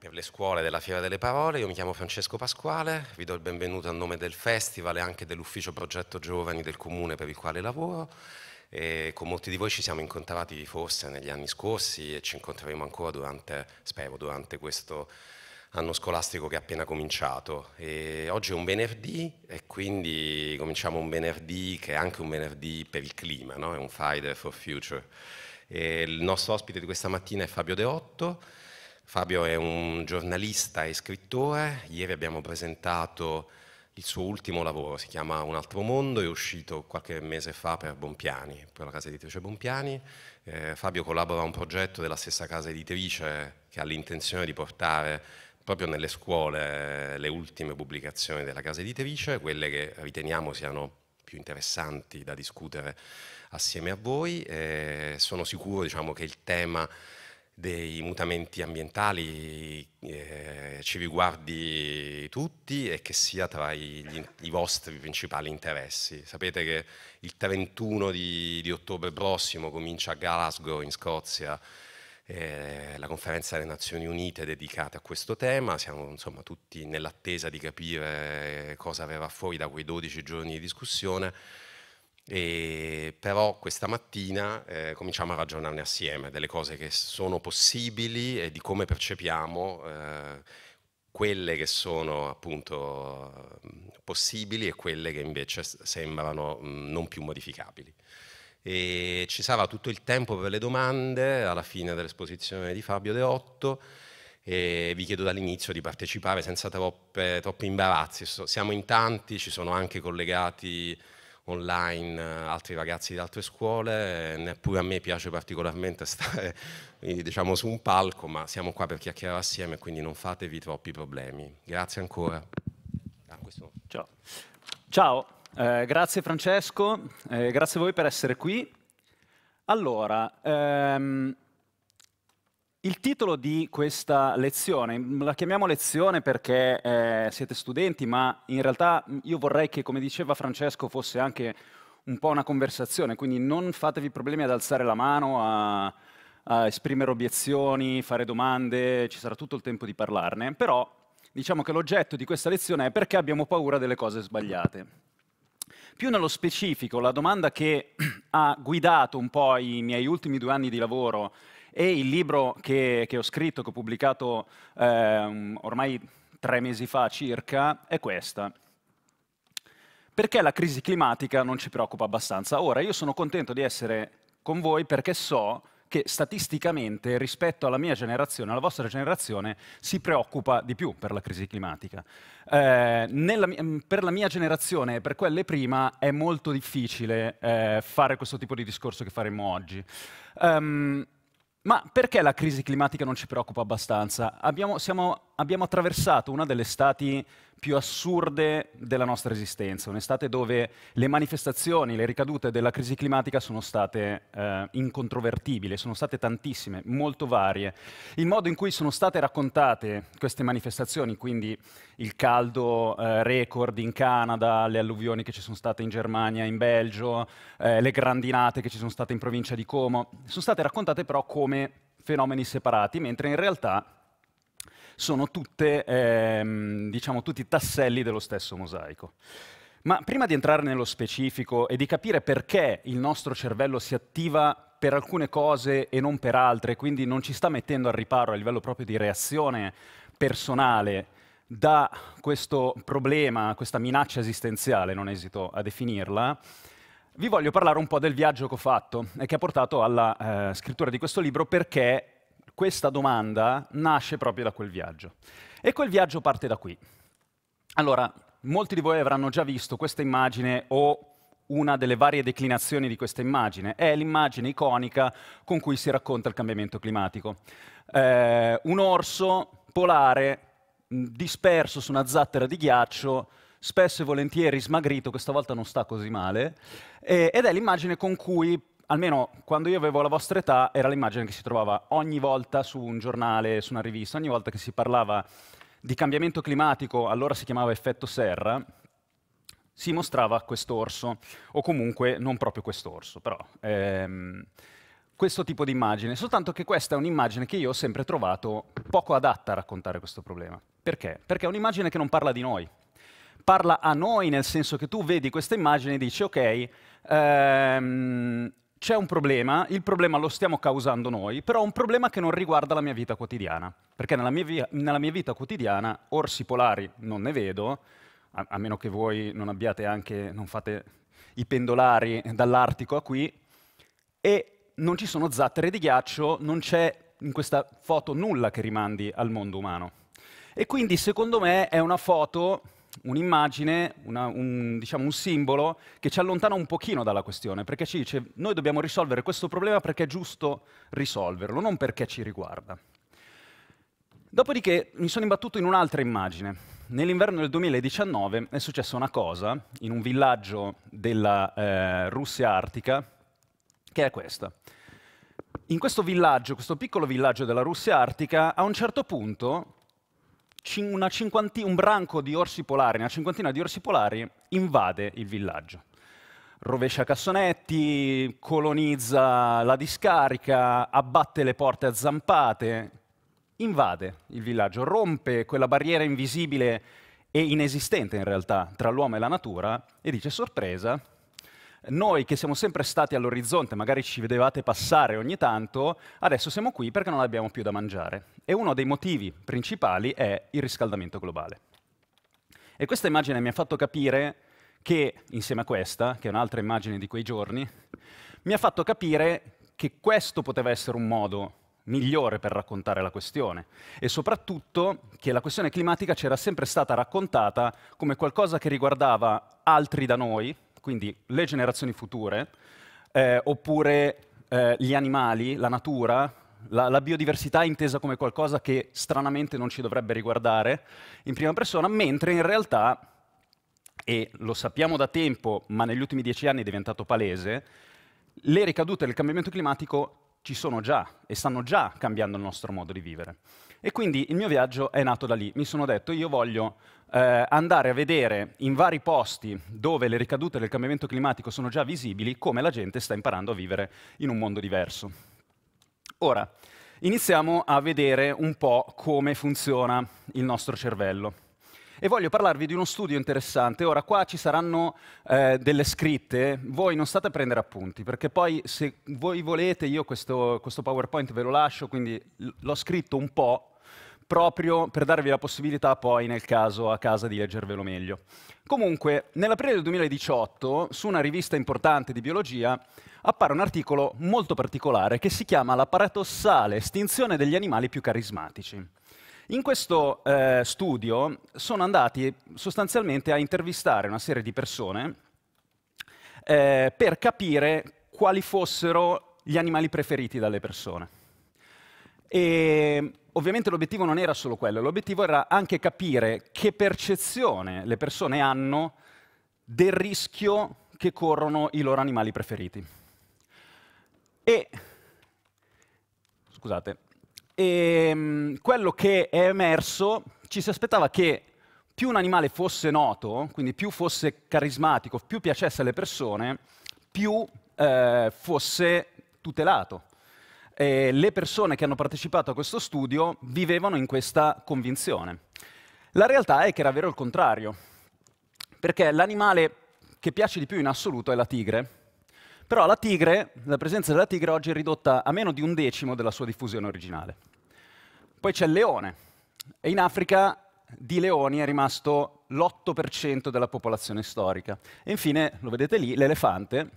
per le scuole della Fiera delle Parole. Io mi chiamo Francesco Pasquale, vi do il benvenuto a nome del festival e anche dell'ufficio progetto giovani del comune per il quale lavoro. E con molti di voi ci siamo incontrati forse negli anni scorsi e ci incontreremo ancora durante, spero, durante questo anno scolastico che è appena cominciato. E oggi è un venerdì e quindi cominciamo un venerdì che è anche un venerdì per il clima, no? è un Friday for Future. E il nostro ospite di questa mattina è Fabio De Otto Fabio è un giornalista e scrittore, ieri abbiamo presentato il suo ultimo lavoro, si chiama Un altro mondo, è uscito qualche mese fa per Bompiani, per la casa editrice Bompiani. Eh, Fabio collabora a un progetto della stessa casa editrice che ha l'intenzione di portare proprio nelle scuole eh, le ultime pubblicazioni della casa editrice, quelle che riteniamo siano più interessanti da discutere assieme a voi. Eh, sono sicuro diciamo, che il tema dei mutamenti ambientali eh, ci riguardi tutti e che sia tra i, gli, i, vostri principali interessi. Sapete che il 31 di, di ottobre prossimo comincia a Glasgow in Scozia eh, la conferenza delle Nazioni Unite dedicata a questo tema, siamo insomma tutti nell'attesa di capire cosa verrà fuori da quei 12 giorni di discussione e però questa mattina eh, cominciamo a ragionarne assieme delle cose che sono possibili e di come percepiamo eh, quelle che sono appunto possibili e quelle che invece sembrano non più modificabili. E ci sarà tutto il tempo per le domande alla fine dell'esposizione di Fabio De Otto e vi chiedo dall'inizio di partecipare senza troppe, troppi imbarazzi. siamo in tanti, ci sono anche collegati online eh, altri ragazzi di altre scuole, eh, neppure a me piace particolarmente stare eh, diciamo, su un palco, ma siamo qua per chiacchierare assieme, quindi non fatevi troppi problemi. Grazie ancora. Ah, Ciao, Ciao. Eh, grazie Francesco, eh, grazie a voi per essere qui. Allora, ehm... Il titolo di questa lezione, mm, la chiamiamo lezione perché eh, siete studenti, ma in realtà mm, io vorrei che, come diceva Francesco, fosse anche un po' una conversazione, quindi non fatevi problemi ad alzare la mano, a, a esprimere obiezioni, fare domande, ci sarà tutto il tempo di parlarne, però diciamo che l'oggetto di questa lezione è perché abbiamo paura delle cose sbagliate. Più nello specifico, la domanda che ha guidato un po' i miei ultimi due anni di lavoro e il libro che, che ho scritto, che ho pubblicato eh, ormai tre mesi fa circa, è questa. Perché la crisi climatica non ci preoccupa abbastanza? Ora, io sono contento di essere con voi perché so che statisticamente rispetto alla mia generazione, alla vostra generazione, si preoccupa di più per la crisi climatica. Eh, nella, mm, per la mia generazione e per quelle prima è molto difficile eh, fare questo tipo di discorso che faremo oggi. Um, ma perché la crisi climatica non ci preoccupa abbastanza? Abbiamo, siamo, abbiamo attraversato una delle stati più assurde della nostra esistenza, un'estate dove le manifestazioni, le ricadute della crisi climatica sono state eh, incontrovertibili, sono state tantissime, molto varie. Il modo in cui sono state raccontate queste manifestazioni, quindi il caldo eh, record in Canada, le alluvioni che ci sono state in Germania, in Belgio, eh, le grandinate che ci sono state in provincia di Como, sono state raccontate però come fenomeni separati, mentre in realtà sono tutte, ehm, diciamo, tutti tasselli dello stesso mosaico. Ma prima di entrare nello specifico e di capire perché il nostro cervello si attiva per alcune cose e non per altre, quindi non ci sta mettendo al riparo a livello proprio di reazione personale da questo problema, questa minaccia esistenziale, non esito a definirla, vi voglio parlare un po' del viaggio che ho fatto e che ha portato alla eh, scrittura di questo libro perché questa domanda nasce proprio da quel viaggio. E quel viaggio parte da qui. Allora, molti di voi avranno già visto questa immagine o una delle varie declinazioni di questa immagine. È l'immagine iconica con cui si racconta il cambiamento climatico. Eh, un orso polare disperso su una zattera di ghiaccio, spesso e volentieri smagrito, questa volta non sta così male, eh, ed è l'immagine con cui almeno quando io avevo la vostra età, era l'immagine che si trovava ogni volta su un giornale, su una rivista, ogni volta che si parlava di cambiamento climatico, allora si chiamava effetto serra, si mostrava quest'orso, o comunque non proprio quest'orso, però ehm, questo tipo di immagine. Soltanto che questa è un'immagine che io ho sempre trovato poco adatta a raccontare questo problema. Perché? Perché è un'immagine che non parla di noi, parla a noi nel senso che tu vedi questa immagine e dici ok, ehm, c'è un problema, il problema lo stiamo causando noi, però un problema che non riguarda la mia vita quotidiana, perché nella mia, via, nella mia vita quotidiana orsi polari non ne vedo, a, a meno che voi non abbiate anche, non fate i pendolari dall'Artico a qui, e non ci sono zattere di ghiaccio, non c'è in questa foto nulla che rimandi al mondo umano. E quindi secondo me è una foto un'immagine, un, diciamo, un simbolo che ci allontana un pochino dalla questione, perché ci dice noi dobbiamo risolvere questo problema perché è giusto risolverlo, non perché ci riguarda. Dopodiché mi sono imbattuto in un'altra immagine. Nell'inverno del 2019 è successa una cosa in un villaggio della eh, Russia artica, che è questa. In questo villaggio, questo piccolo villaggio della Russia artica, a un certo punto un branco di orsi polari, una cinquantina di orsi polari, invade il villaggio. Rovescia cassonetti, colonizza la discarica, abbatte le porte a zampate, invade il villaggio, rompe quella barriera invisibile e inesistente in realtà tra l'uomo e la natura e dice sorpresa, noi che siamo sempre stati all'orizzonte, magari ci vedevate passare ogni tanto, adesso siamo qui perché non abbiamo più da mangiare. E uno dei motivi principali è il riscaldamento globale. E questa immagine mi ha fatto capire che, insieme a questa, che è un'altra immagine di quei giorni, mi ha fatto capire che questo poteva essere un modo migliore per raccontare la questione e soprattutto che la questione climatica c'era sempre stata raccontata come qualcosa che riguardava altri da noi, quindi le generazioni future, eh, oppure eh, gli animali, la natura, la, la, biodiversità intesa come qualcosa che stranamente non ci dovrebbe riguardare in prima persona, mentre in realtà, e lo sappiamo da tempo, ma negli ultimi dieci anni è diventato palese, le ricadute del cambiamento climatico ci sono già e stanno già cambiando il nostro modo di vivere. E quindi il mio viaggio è nato da lì. Mi sono detto, io voglio eh, andare a vedere in vari posti dove le ricadute del cambiamento climatico sono già visibili, come la gente sta imparando a vivere in un mondo diverso. Ora, iniziamo a vedere un po' come funziona il nostro cervello e voglio parlarvi di uno studio interessante. Ora, qua ci saranno eh, delle scritte, voi non state a prendere appunti, perché poi se voi volete io questo, questo PowerPoint ve lo lascio, quindi l'ho scritto un po' proprio per darvi la possibilità poi nel caso a casa di leggervelo meglio. Comunque, nell'aprile del 2018, su una rivista importante di biologia, appare un articolo molto particolare che si chiama La paradossale estinzione degli animali più carismatici. In questo eh, studio sono andati sostanzialmente a intervistare una serie di persone eh, per capire quali fossero gli animali preferiti dalle persone. E ovviamente l'obiettivo non era solo quello, l'obiettivo era anche capire che percezione le persone hanno del rischio che corrono i loro animali preferiti. E, scusate, e ehm, quello che è emerso, ci si aspettava che più un animale fosse noto, quindi più fosse carismatico, più piacesse alle persone, più eh, fosse tutelato. E le persone che hanno partecipato a questo studio vivevano in questa convinzione. La realtà è che era vero il contrario, perché l'animale che piace di più in assoluto è la tigre, però la tigre, la presenza della tigre oggi è ridotta a meno di un decimo della sua diffusione originale. Poi c'è il leone. E in Africa di leoni è rimasto l'8% della popolazione storica. E infine, lo vedete lì, l'elefante.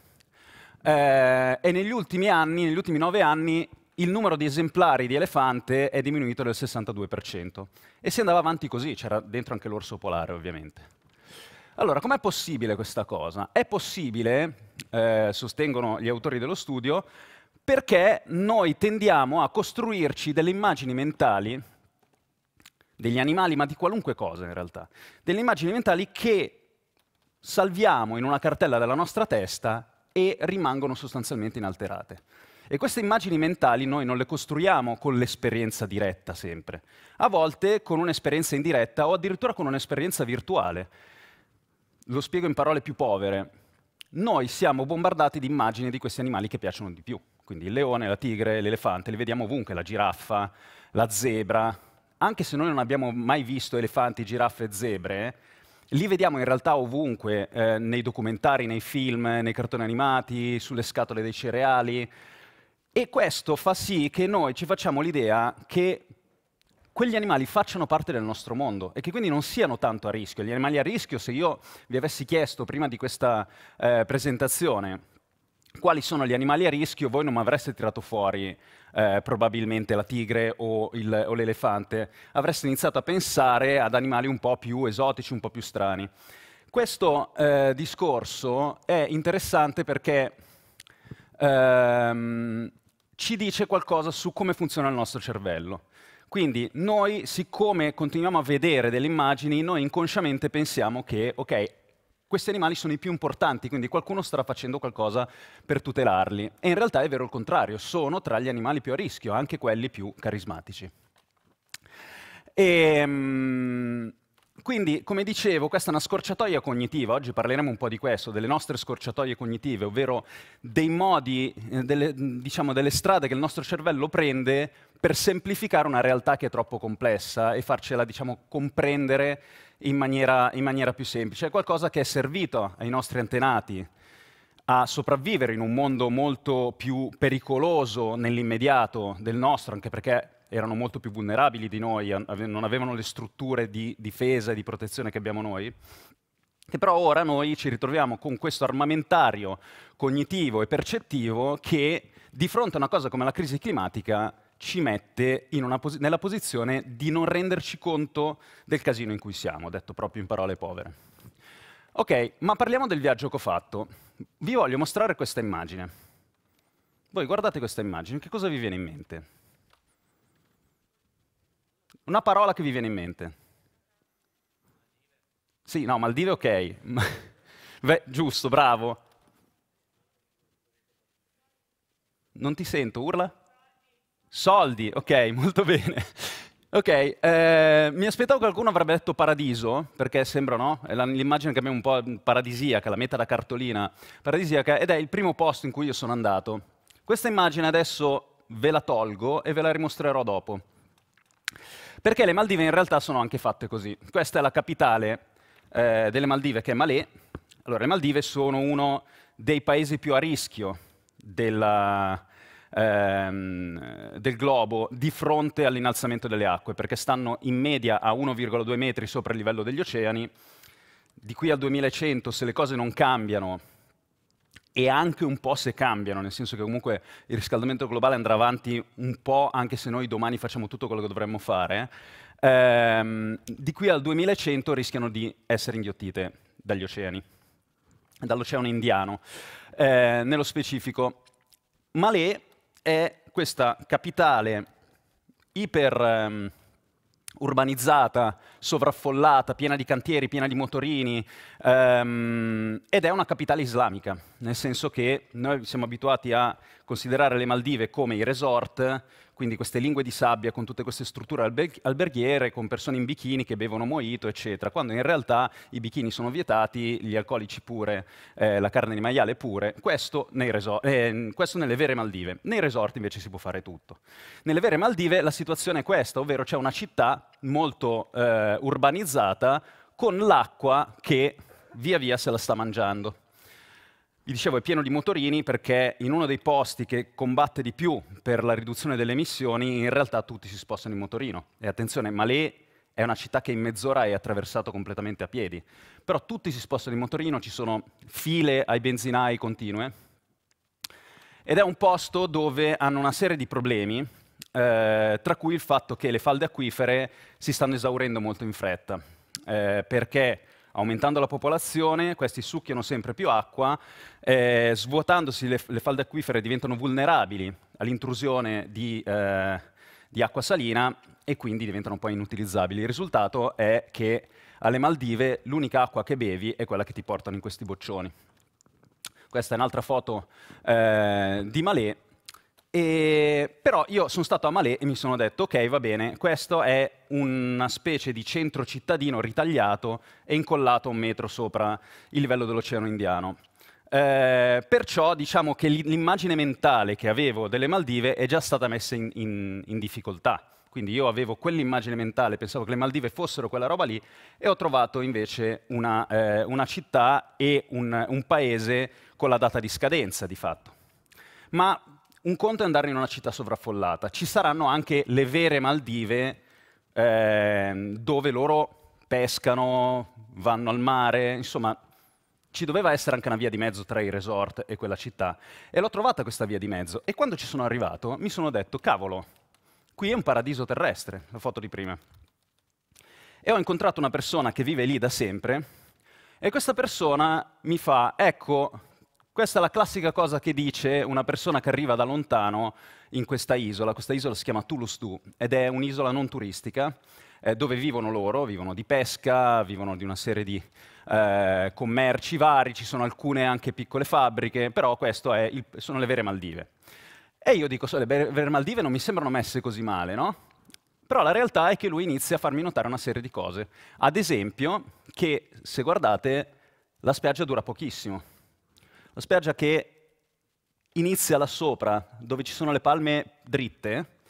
Eh, e negli ultimi anni, negli ultimi nove anni, il numero di esemplari di elefante è diminuito del 62%. E si andava avanti così, c'era dentro anche l'orso polare, ovviamente. Allora, com'è possibile questa cosa? È possibile, eh, sostengono gli autori dello studio, perché noi tendiamo a costruirci delle immagini mentali degli animali, ma di qualunque cosa in realtà, delle immagini mentali che salviamo in una cartella della nostra testa e rimangono sostanzialmente inalterate. E queste immagini mentali noi non le costruiamo con l'esperienza diretta sempre, a volte con un'esperienza indiretta o addirittura con un'esperienza virtuale. Lo spiego in parole più povere noi siamo bombardati di immagini di questi animali che piacciono di più. Quindi il leone, la tigre, l'elefante, li vediamo ovunque, la giraffa, la zebra. Anche se noi non abbiamo mai visto elefanti, giraffe e zebre, li vediamo in realtà ovunque, eh, nei documentari, nei film, nei cartoni animati, sulle scatole dei cereali. E questo fa sì che noi ci facciamo l'idea che quegli animali facciano parte del nostro mondo e che quindi non siano tanto a rischio. Gli animali a rischio, se io vi avessi chiesto prima di questa eh, presentazione quali sono gli animali a rischio, voi non mi avreste tirato fuori eh, probabilmente la tigre o, il, o l'elefante, avreste iniziato a pensare ad animali un po' più esotici, un po' più strani. Questo eh, discorso è interessante perché ehm, ci dice qualcosa su come funziona il nostro cervello. Quindi noi, siccome continuiamo a vedere delle immagini, noi inconsciamente pensiamo che, ok, questi animali sono i più importanti, quindi qualcuno starà facendo qualcosa per tutelarli. E in realtà è vero il contrario, sono tra gli animali più a rischio, anche quelli più carismatici. E, um, quindi, come dicevo, questa è una scorciatoia cognitiva, oggi parleremo un po' di questo, delle nostre scorciatoie cognitive, ovvero dei modi, eh, delle, diciamo, delle strade che il nostro cervello prende per semplificare una realtà che è troppo complessa e farcela, diciamo, comprendere in maniera, in maniera più semplice. È qualcosa che è servito ai nostri antenati a sopravvivere in un mondo molto più pericoloso nell'immediato del nostro, anche perché erano molto più vulnerabili di noi, non avevano le strutture di difesa e di protezione che abbiamo noi, che però ora noi ci ritroviamo con questo armamentario cognitivo e percettivo che di fronte a una cosa come la crisi climatica ci mette pos nella posizione di non renderci conto del casino in cui siamo, detto proprio in parole povere. Ok, ma parliamo del viaggio che ho fatto. Vi voglio mostrare questa immagine. Voi guardate questa immagine, che cosa vi viene in mente? Una parola che vi viene in mente. Sì, no, Maldive ok. Beh, giusto, bravo. Non ti sento, urla. Soldi, ok, molto bene. Ok, eh, mi aspettavo che qualcuno avrebbe detto paradiso, perché sembra no? È l'immagine che abbiamo un po' paradisiaca, la meta da cartolina paradisiaca, ed è il primo posto in cui io sono andato. Questa immagine adesso ve la tolgo e ve la rimostrerò dopo. Perché le Maldive in realtà sono anche fatte così. Questa è la capitale eh, delle Maldive, che è Malé. Allora, le Maldive sono uno dei paesi più a rischio della, ehm, del globo di fronte all'innalzamento delle acque, perché stanno in media a 1,2 metri sopra il livello degli oceani. Di qui al 2100, se le cose non cambiano, e anche un po' se cambiano, nel senso che comunque il riscaldamento globale andrà avanti un po' anche se noi domani facciamo tutto quello che dovremmo fare, ehm, di qui al 2100 rischiano di essere inghiottite dagli oceani, dall'oceano indiano eh, nello specifico. Malé è questa capitale iper um, urbanizzata sovraffollata, piena di cantieri, piena di motorini, ehm, ed è una capitale islamica, nel senso che noi siamo abituati a considerare le Maldive come i resort, quindi queste lingue di sabbia con tutte queste strutture alberghiere, con persone in bikini che bevono moito, eccetera, quando in realtà i bikini sono vietati, gli alcolici pure, eh, la carne di maiale pure, questo, reso- eh, questo, nelle vere Maldive. Nei resort invece si può fare tutto. Nelle vere Maldive la situazione è questa, ovvero c'è una città molto... Eh, eh, urbanizzata con l'acqua che via via se la sta mangiando. Vi dicevo, è pieno di motorini perché in uno dei posti che combatte di più per la riduzione delle emissioni, in realtà tutti si spostano in motorino. E attenzione, Malé è una città che in mezz'ora è attraversata completamente a piedi. Però tutti si spostano in motorino, ci sono file ai benzinai continue. Ed è un posto dove hanno una serie di problemi eh, tra cui il fatto che le falde acquifere si stanno esaurendo molto in fretta, eh, perché aumentando la popolazione questi succhiano sempre più acqua, eh, svuotandosi le, le, falde acquifere diventano vulnerabili all'intrusione di, eh, di acqua salina e quindi diventano poi inutilizzabili. Il risultato è che alle Maldive l'unica acqua che bevi è quella che ti portano in questi boccioni. Questa è un'altra foto eh, di Malé e, però io sono stato a Malé e mi sono detto, ok, va bene, questo è una specie di centro cittadino ritagliato e incollato un metro sopra il livello dell'Oceano Indiano. Eh, perciò diciamo che l'immagine mentale che avevo delle Maldive è già stata messa in, in, in difficoltà. Quindi io avevo quell'immagine mentale, pensavo che le Maldive fossero quella roba lì, e ho trovato invece una, eh, una città e un, un paese con la data di scadenza, di fatto. Ma un conto è andare in una città sovraffollata, ci saranno anche le vere Maldive eh, dove loro pescano, vanno al mare, insomma ci doveva essere anche una via di mezzo tra i resort e quella città. E l'ho trovata questa via di mezzo. E quando ci sono arrivato mi sono detto, cavolo, qui è un paradiso terrestre, la foto di prima. E ho incontrato una persona che vive lì da sempre e questa persona mi fa, ecco, questa è la classica cosa che dice una persona che arriva da lontano in questa isola. Questa isola si chiama Tulustú ed è un'isola non turistica eh, dove vivono loro, vivono di pesca, vivono di una serie di eh, commerci vari, ci sono alcune anche piccole fabbriche, però queste sono le vere Maldive. E io dico, so, le vere Maldive non mi sembrano messe così male, no? Però la realtà è che lui inizia a farmi notare una serie di cose. Ad esempio, che se guardate, la spiaggia dura pochissimo la spiaggia che inizia là sopra, dove ci sono le palme dritte.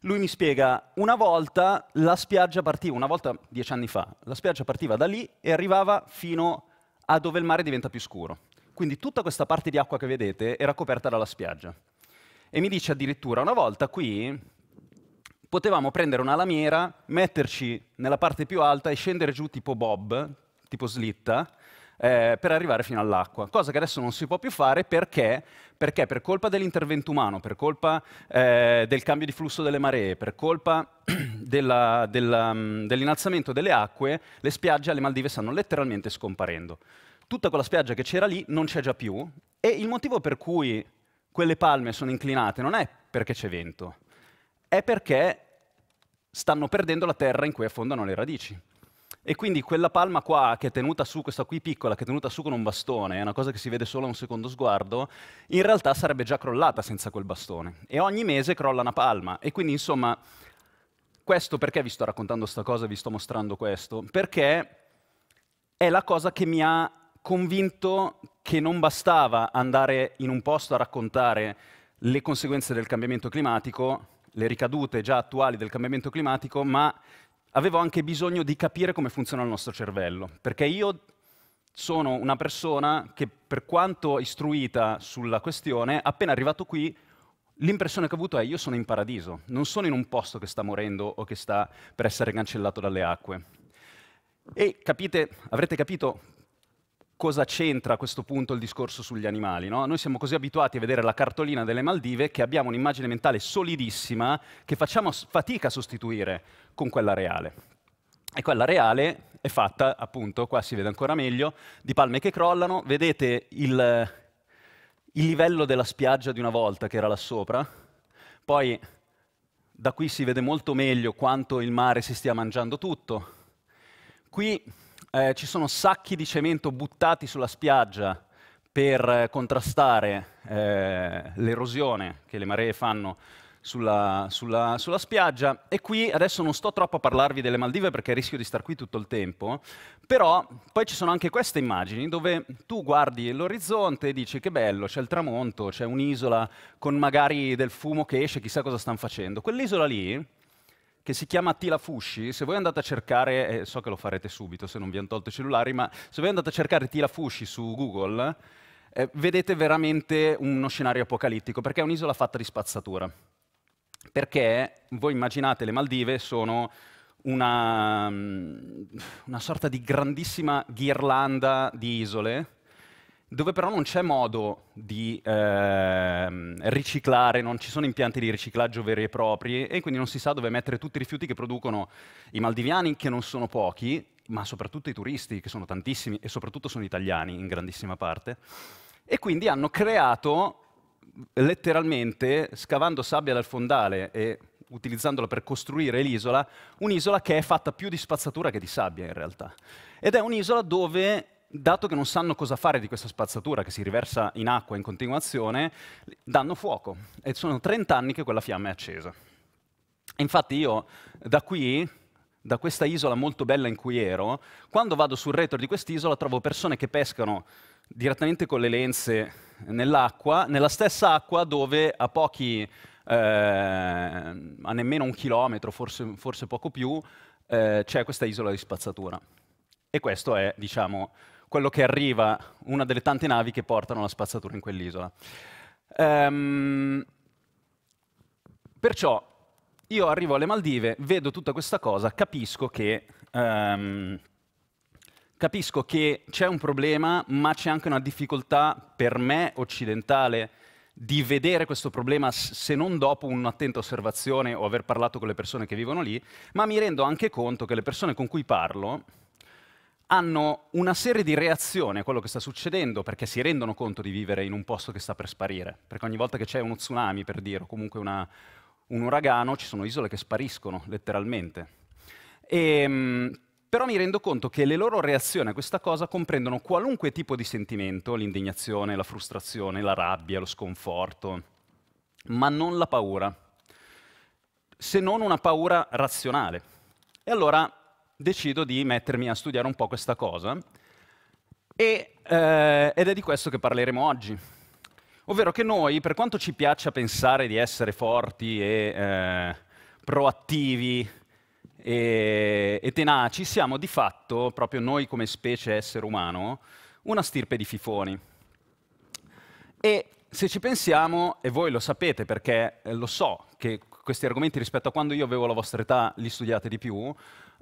Lui mi spiega, una volta la spiaggia partiva, una volta dieci anni fa, la spiaggia partiva da lì e arrivava fino a dove il mare diventa più scuro. Quindi tutta questa parte di acqua che vedete era coperta dalla spiaggia. E mi dice addirittura, una volta qui potevamo prendere una lamiera, metterci nella parte più alta e scendere giù tipo bob, tipo slitta, eh, per arrivare fino all'acqua, cosa che adesso non si può più fare perché, perché per colpa dell'intervento umano, per colpa eh, del cambio di flusso delle maree, per colpa um, dell'innalzamento delle acque, le spiagge alle Maldive stanno letteralmente scomparendo. Tutta quella spiaggia che c'era lì non c'è già più e il motivo per cui quelle palme sono inclinate non è perché c'è vento, è perché stanno perdendo la terra in cui affondano le radici. E quindi quella palma qua, che è tenuta su, questa qui piccola, che è tenuta su con un bastone, è una cosa che si vede solo a un secondo sguardo, in realtà sarebbe già crollata senza quel bastone. E ogni mese crolla una palma. E quindi, insomma, questo perché vi sto raccontando questa cosa, vi sto mostrando questo? Perché è la cosa che mi ha convinto che non bastava andare in un posto a raccontare le conseguenze del cambiamento climatico, le ricadute già attuali del cambiamento climatico, ma avevo anche bisogno di capire come funziona il nostro cervello, perché io sono una persona che per quanto istruita sulla questione, appena arrivato qui, l'impressione che ho avuto è io sono in paradiso, non sono in un posto che sta morendo o che sta per essere cancellato dalle acque. E capite, avrete capito cosa c'entra a questo punto il discorso sugli animali. No? Noi siamo così abituati a vedere la cartolina delle Maldive che abbiamo un'immagine mentale solidissima che facciamo fatica a sostituire con quella reale. E quella reale è fatta, appunto, qua si vede ancora meglio, di palme che crollano. Vedete il, il livello della spiaggia di una volta che era là sopra. Poi da qui si vede molto meglio quanto il mare si stia mangiando tutto. Qui eh, ci sono sacchi di cemento buttati sulla spiaggia per eh, contrastare eh, l'erosione che le maree fanno sulla, sulla, sulla, spiaggia. E qui adesso non sto troppo a parlarvi delle Maldive perché rischio di star qui tutto il tempo, però poi ci sono anche queste immagini dove tu guardi l'orizzonte e dici che bello, c'è il tramonto, c'è un'isola con magari del fumo che esce, chissà cosa stanno facendo. Quell'isola lì che si chiama Attila Fusci, se voi andate a cercare, eh, so che lo farete subito se non vi hanno tolto i cellulari, ma se voi andate a cercare Attila Fusci su Google, eh, vedete veramente uno scenario apocalittico, perché è un'isola fatta di spazzatura. Perché voi immaginate le Maldive sono una, mm, una sorta di grandissima ghirlanda di isole, dove però non c'è modo di ehm, riciclare, non ci sono impianti di riciclaggio veri e propri e quindi non si sa dove mettere tutti i rifiuti che producono i maldiviani, che non sono pochi, ma soprattutto i turisti, che sono tantissimi e soprattutto sono italiani in grandissima parte. E quindi hanno creato letteralmente, scavando sabbia dal fondale e utilizzandola per costruire l'isola, un'isola che è fatta più di spazzatura che di sabbia in realtà. Ed è un'isola dove dato che non sanno cosa fare di questa spazzatura che si riversa in acqua in continuazione, danno fuoco. E sono 30 anni che quella fiamma è accesa. infatti io da qui, da questa isola molto bella in cui ero, quando vado sul retro di quest'isola trovo persone che pescano direttamente con le lenze nell'acqua, nella stessa acqua dove a pochi, eh, a nemmeno un chilometro, forse, forse poco più, eh, c'è questa isola di spazzatura. E questo è, diciamo, quello che arriva, una delle tante navi che portano la spazzatura in quell'isola. Ehm, perciò io arrivo alle Maldive, vedo tutta questa cosa, capisco che... Ehm, capisco che c'è un problema, ma c'è anche una difficoltà per me occidentale di vedere questo problema se non dopo un'attenta osservazione o aver parlato con le persone che vivono lì, ma mi rendo anche conto che le persone con cui parlo, hanno una serie di reazioni a quello che sta succedendo perché si rendono conto di vivere in un posto che sta per sparire. Perché ogni volta che c'è uno tsunami, per dire, o comunque una, un uragano, ci sono isole che spariscono letteralmente. E, ehm, però mi rendo conto che le loro reazioni a questa cosa comprendono qualunque tipo di sentimento, l'indignazione, la frustrazione, la rabbia, lo sconforto, ma non la paura, se non una paura razionale. E allora decido di mettermi a studiare un po' questa cosa e, eh, ed è di questo che parleremo oggi. Ovvero che noi, per quanto ci piaccia pensare di essere forti e eh, proattivi e, e tenaci, siamo di fatto, proprio noi come specie essere umano, una stirpe di fifoni. E se ci pensiamo, e voi lo sapete perché eh, lo so che questi argomenti rispetto a quando io avevo la vostra età li studiate di più,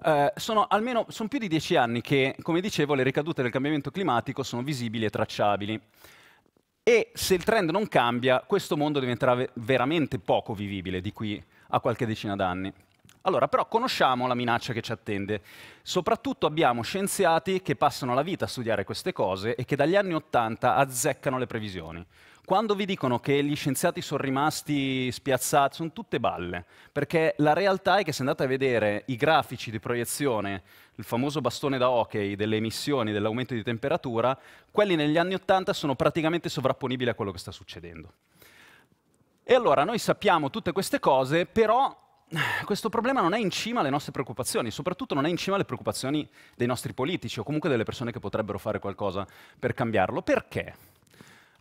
eh, sono, almeno, sono più di dieci anni che, come dicevo, le ricadute del cambiamento climatico sono visibili e tracciabili. E se il trend non cambia, questo mondo diventerà veramente poco vivibile di qui a qualche decina d'anni. Allora, però conosciamo la minaccia che ci attende. Soprattutto abbiamo scienziati che passano la vita a studiare queste cose e che dagli anni Ottanta azzeccano le previsioni. Quando vi dicono che gli scienziati sono rimasti spiazzati, sono tutte balle, perché la realtà è che se andate a vedere i grafici di proiezione, il famoso bastone da hockey delle emissioni, dell'aumento di temperatura, quelli negli anni Ottanta sono praticamente sovrapponibili a quello che sta succedendo. E allora noi sappiamo tutte queste cose, però eh, questo problema non è in cima alle nostre preoccupazioni, soprattutto non è in cima alle preoccupazioni dei nostri politici o comunque delle persone che potrebbero fare qualcosa per cambiarlo. Perché?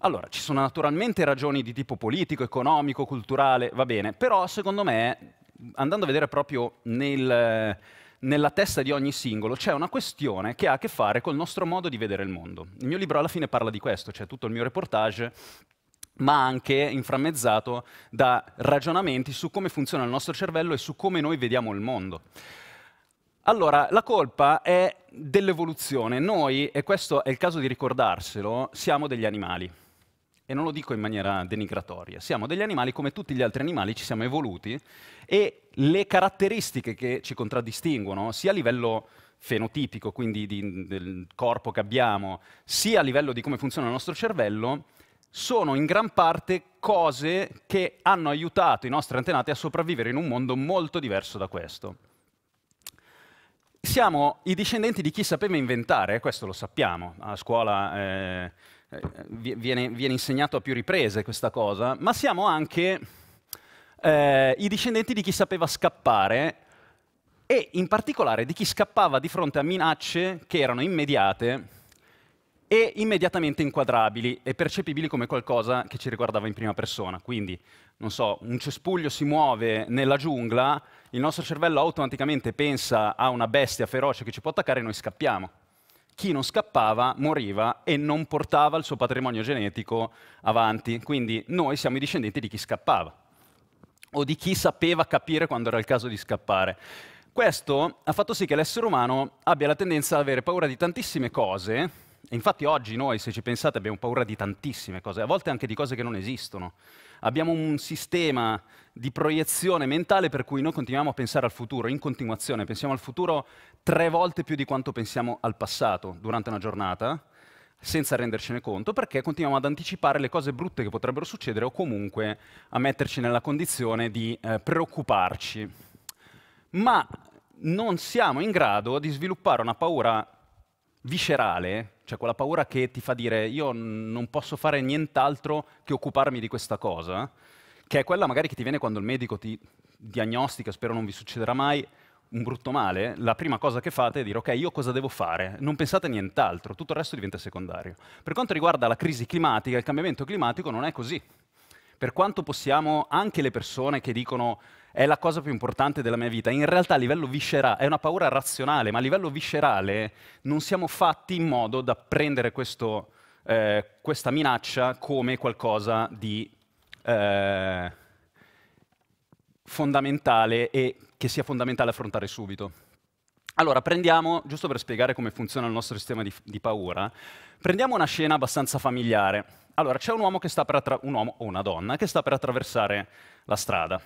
Allora, ci sono naturalmente ragioni di tipo politico, economico, culturale, va bene, però secondo me, andando a vedere proprio nel, nella testa di ogni singolo, c'è una questione che ha a che fare col nostro modo di vedere il mondo. Il mio libro alla fine parla di questo, c'è cioè tutto il mio reportage ma anche inframmezzato da ragionamenti su come funziona il nostro cervello e su come noi vediamo il mondo. Allora, la colpa è dell'evoluzione. Noi, e questo è il caso di ricordarselo, siamo degli animali e non lo dico in maniera denigratoria, siamo degli animali come tutti gli altri animali, ci siamo evoluti e le caratteristiche che ci contraddistinguono, sia a livello fenotipico, quindi di, del corpo che abbiamo, sia a livello di come funziona il nostro cervello, sono in gran parte cose che hanno aiutato i nostri antenati a sopravvivere in un mondo molto diverso da questo. Siamo i discendenti di chi sapeva inventare, questo lo sappiamo, a scuola... Eh, eh, eh, viene, viene insegnato a più riprese questa cosa, ma siamo anche eh, i discendenti di chi sapeva scappare e in particolare di chi scappava di fronte a minacce che erano immediate e immediatamente inquadrabili e percepibili come qualcosa che ci riguardava in prima persona. Quindi, non so, un cespuglio si muove nella giungla, il nostro cervello automaticamente pensa a una bestia feroce che ci può attaccare e noi scappiamo chi non scappava moriva e non portava il suo patrimonio genetico avanti. Quindi noi siamo i discendenti di chi scappava o di chi sapeva capire quando era il caso di scappare. Questo ha fatto sì che l'essere umano abbia la tendenza ad avere paura di tantissime cose, e infatti oggi noi, se ci pensate, abbiamo paura di tantissime cose, a volte anche di cose che non esistono abbiamo un sistema di proiezione mentale per cui noi continuiamo a pensare al futuro in continuazione, pensiamo al futuro tre volte più di quanto pensiamo al passato durante una giornata, senza rendercene conto, perché continuiamo ad anticipare le cose brutte che potrebbero succedere o comunque a metterci nella condizione di eh, preoccuparci. Ma non siamo in grado di sviluppare una paura viscerale cioè quella paura che ti fa dire io non posso fare nient'altro che occuparmi di questa cosa, che è quella magari che ti viene quando il medico ti diagnostica, spero non vi succederà mai, un brutto male, la prima cosa che fate è dire ok, io cosa devo fare? Non pensate a nient'altro, tutto il resto diventa secondario. Per quanto riguarda la crisi climatica, il cambiamento climatico non è così. Per quanto possiamo, anche le persone che dicono è la cosa più importante della mia vita. In realtà a livello viscerale, è una paura razionale, ma a livello viscerale non siamo fatti in modo da prendere questo, eh, questa minaccia come qualcosa di eh, fondamentale e che sia fondamentale affrontare subito. Allora, prendiamo, giusto per spiegare come funziona il nostro sistema di, di paura, prendiamo una scena abbastanza familiare. Allora, c'è un uomo, un uomo o una donna che sta per attraversare la strada.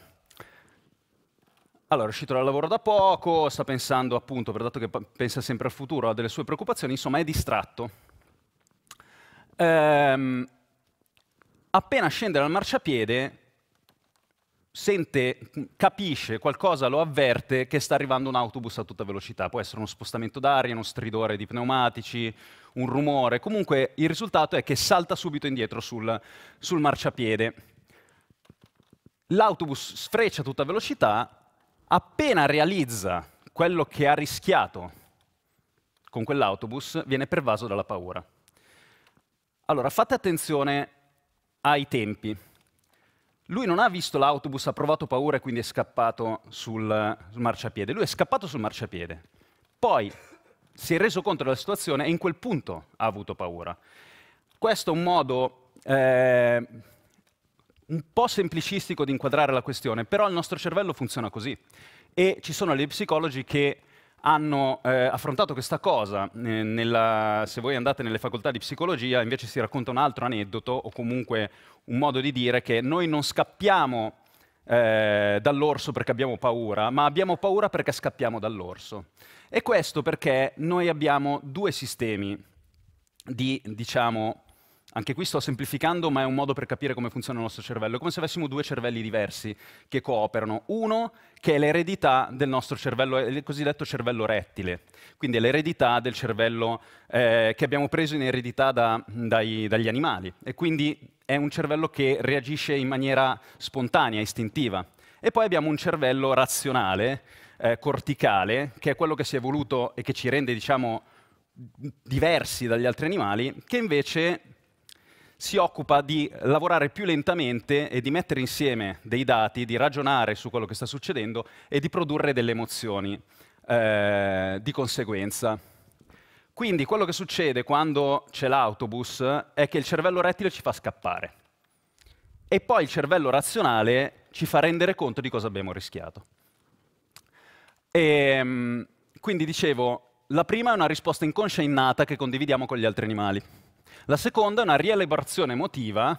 Allora, è uscito dal lavoro da poco, sta pensando appunto, per dato che pensa sempre al futuro, ha delle sue preoccupazioni, insomma è distratto. Ehm, appena scende dal marciapiede, sente, capisce qualcosa, lo avverte che sta arrivando un autobus a tutta velocità. Può essere uno spostamento d'aria, uno stridore di pneumatici, un rumore. Comunque il risultato è che salta subito indietro sul, sul marciapiede. L'autobus sfreccia a tutta velocità, appena realizza quello che ha rischiato con quell'autobus, viene pervaso dalla paura. Allora, fate attenzione ai tempi. Lui non ha visto l'autobus, ha provato paura e quindi è scappato sul, sul marciapiede. Lui è scappato sul marciapiede. Poi si è reso conto della situazione e in quel punto ha avuto paura. Questo è un modo eh, un po' semplicistico di inquadrare la questione, però il nostro cervello funziona così. E ci sono degli psicologi che hanno eh, affrontato questa cosa. Eh, nella, se voi andate nelle facoltà di psicologia, invece si racconta un altro aneddoto o comunque un modo di dire che noi non scappiamo eh, dall'orso perché abbiamo paura, ma abbiamo paura perché scappiamo dall'orso. E questo perché noi abbiamo due sistemi di, diciamo, anche qui sto semplificando, ma è un modo per capire come funziona il nostro cervello. È come se avessimo due cervelli diversi che cooperano. Uno che è l'eredità del nostro cervello, il cosiddetto cervello rettile. Quindi è l'eredità del cervello eh, che abbiamo preso in eredità da, dai, dagli animali. E quindi è un cervello che reagisce in maniera spontanea, istintiva. E poi abbiamo un cervello razionale, eh, corticale, che è quello che si è evoluto e che ci rende, diciamo, diversi dagli altri animali, che invece si occupa di lavorare più lentamente e di mettere insieme dei dati, di ragionare su quello che sta succedendo e di produrre delle emozioni eh, di conseguenza. Quindi quello che succede quando c'è l'autobus è che il cervello rettile ci fa scappare e poi il cervello razionale ci fa rendere conto di cosa abbiamo rischiato. E, ehm, quindi dicevo, la prima è una risposta inconscia innata che condividiamo con gli altri animali. La seconda è una rielaborazione emotiva,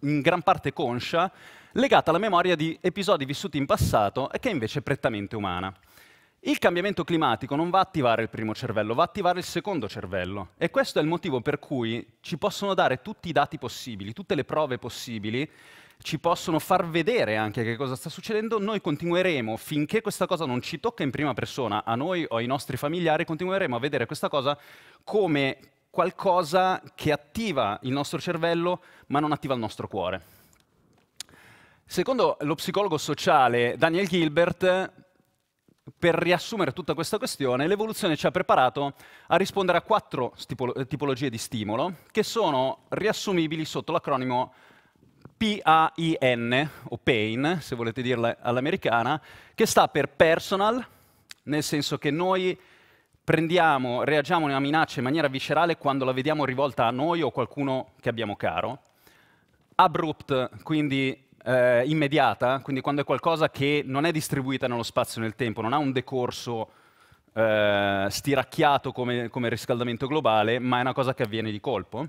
in gran parte conscia, legata alla memoria di episodi vissuti in passato e che è invece è prettamente umana. Il cambiamento climatico non va a attivare il primo cervello, va a attivare il secondo cervello. E questo è il motivo per cui ci possono dare tutti i dati possibili, tutte le prove possibili, ci possono far vedere anche che cosa sta succedendo. Noi continueremo, finché questa cosa non ci tocca in prima persona, a noi o ai nostri familiari, continueremo a vedere questa cosa come qualcosa che attiva il nostro cervello ma non attiva il nostro cuore. Secondo lo psicologo sociale Daniel Gilbert, per riassumere tutta questa questione, l'evoluzione ci ha preparato a rispondere a quattro tipologie di stimolo che sono riassumibili sotto l'acronimo PAIN, o PAIN, se volete dirla all'americana, che sta per personal, nel senso che noi prendiamo, reagiamo a una minaccia in maniera viscerale quando la vediamo rivolta a noi o a qualcuno che abbiamo caro. Abrupt, quindi eh, immediata, quindi quando è qualcosa che non è distribuita nello spazio e nel tempo, non ha un decorso eh, stiracchiato come, come riscaldamento globale, ma è una cosa che avviene di colpo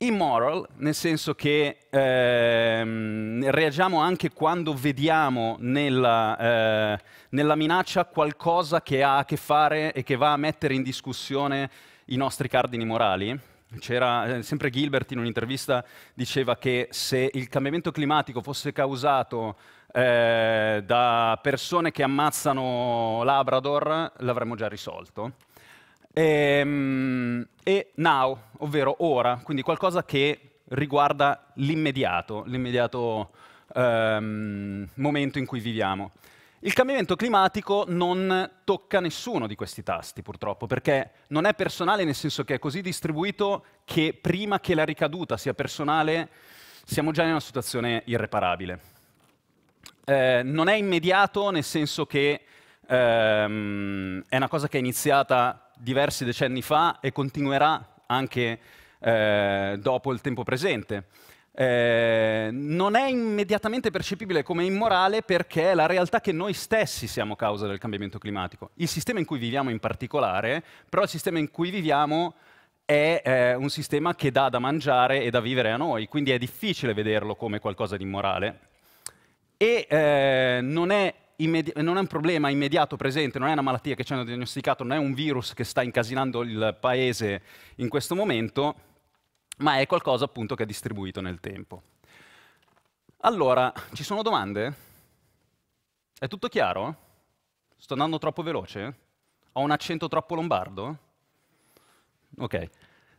immoral, nel senso che ehm, reagiamo anche quando vediamo nella, eh, nella, minaccia qualcosa che ha a che fare e che va a mettere in discussione i nostri cardini morali. C'era, eh, sempre Gilbert in un'intervista diceva che se il cambiamento climatico fosse causato eh, da persone che ammazzano Labrador l'avremmo già risolto. E, ehm, e now, ovvero ora, quindi qualcosa che riguarda l'immediato, l'immediato ehm, momento in cui viviamo. Il cambiamento climatico non tocca nessuno di questi tasti, purtroppo, perché non è personale nel senso che è così distribuito che prima che la ricaduta sia personale siamo già in una situazione irreparabile. Eh, non è immediato nel senso che ehm, è una cosa che è iniziata diversi decenni fa e continuerà anche eh, dopo il tempo presente. Eh, non è immediatamente percepibile come immorale perché è la realtà che noi stessi siamo causa del cambiamento climatico. Il sistema in cui viviamo in particolare, però il sistema in cui viviamo è eh, un sistema che dà da mangiare e da vivere a noi, quindi è difficile vederlo come qualcosa di immorale. E eh, non è non è un problema immediato, presente, non è una malattia che ci hanno diagnosticato, non è un virus che sta incasinando il paese in questo momento, ma è qualcosa appunto che è distribuito nel tempo. Allora, ci sono domande? È tutto chiaro? Sto andando troppo veloce? Ho un accento troppo lombardo? Ok,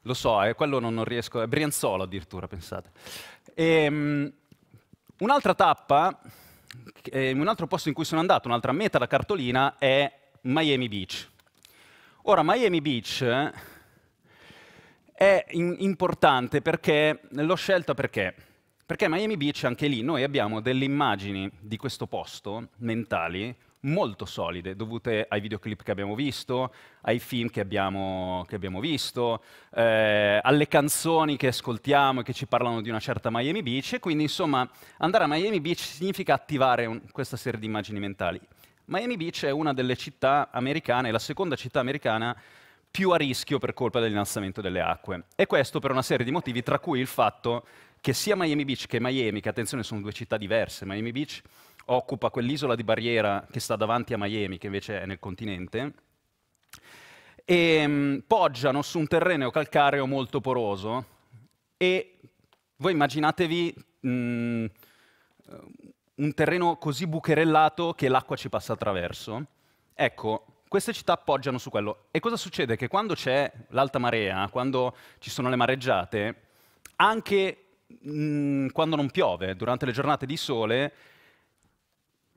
lo so, eh, quello non, non riesco, è Brianzolo addirittura, pensate. Ehm, un'altra tappa eh, un altro posto in cui sono andato, un'altra meta da cartolina, è Miami Beach. Ora, Miami Beach è in importante perché, l'ho scelta perché? Perché Miami Beach, anche lì, noi abbiamo delle immagini di questo posto mentali molto solide, dovute ai videoclip che abbiamo visto, ai film che abbiamo, che abbiamo visto, eh, alle canzoni che ascoltiamo e che ci parlano di una certa Miami Beach. E quindi, insomma, andare a Miami Beach significa attivare un, questa serie di immagini mentali. Miami Beach è una delle città americane, la seconda città americana più a rischio per colpa dell'innalzamento delle acque. E questo per una serie di motivi, tra cui il fatto che sia Miami Beach che Miami, che attenzione sono due città diverse, Miami Beach occupa quell'isola di barriera che sta davanti a Miami, che invece è nel continente, e mm, poggiano su un terreno calcareo molto poroso e voi immaginatevi mh, mm, un terreno così bucherellato che l'acqua ci passa attraverso. Ecco, queste città poggiano su quello. E cosa succede? Che quando c'è l'alta marea, quando ci sono le mareggiate, anche mh, mm, quando non piove, durante le giornate di sole,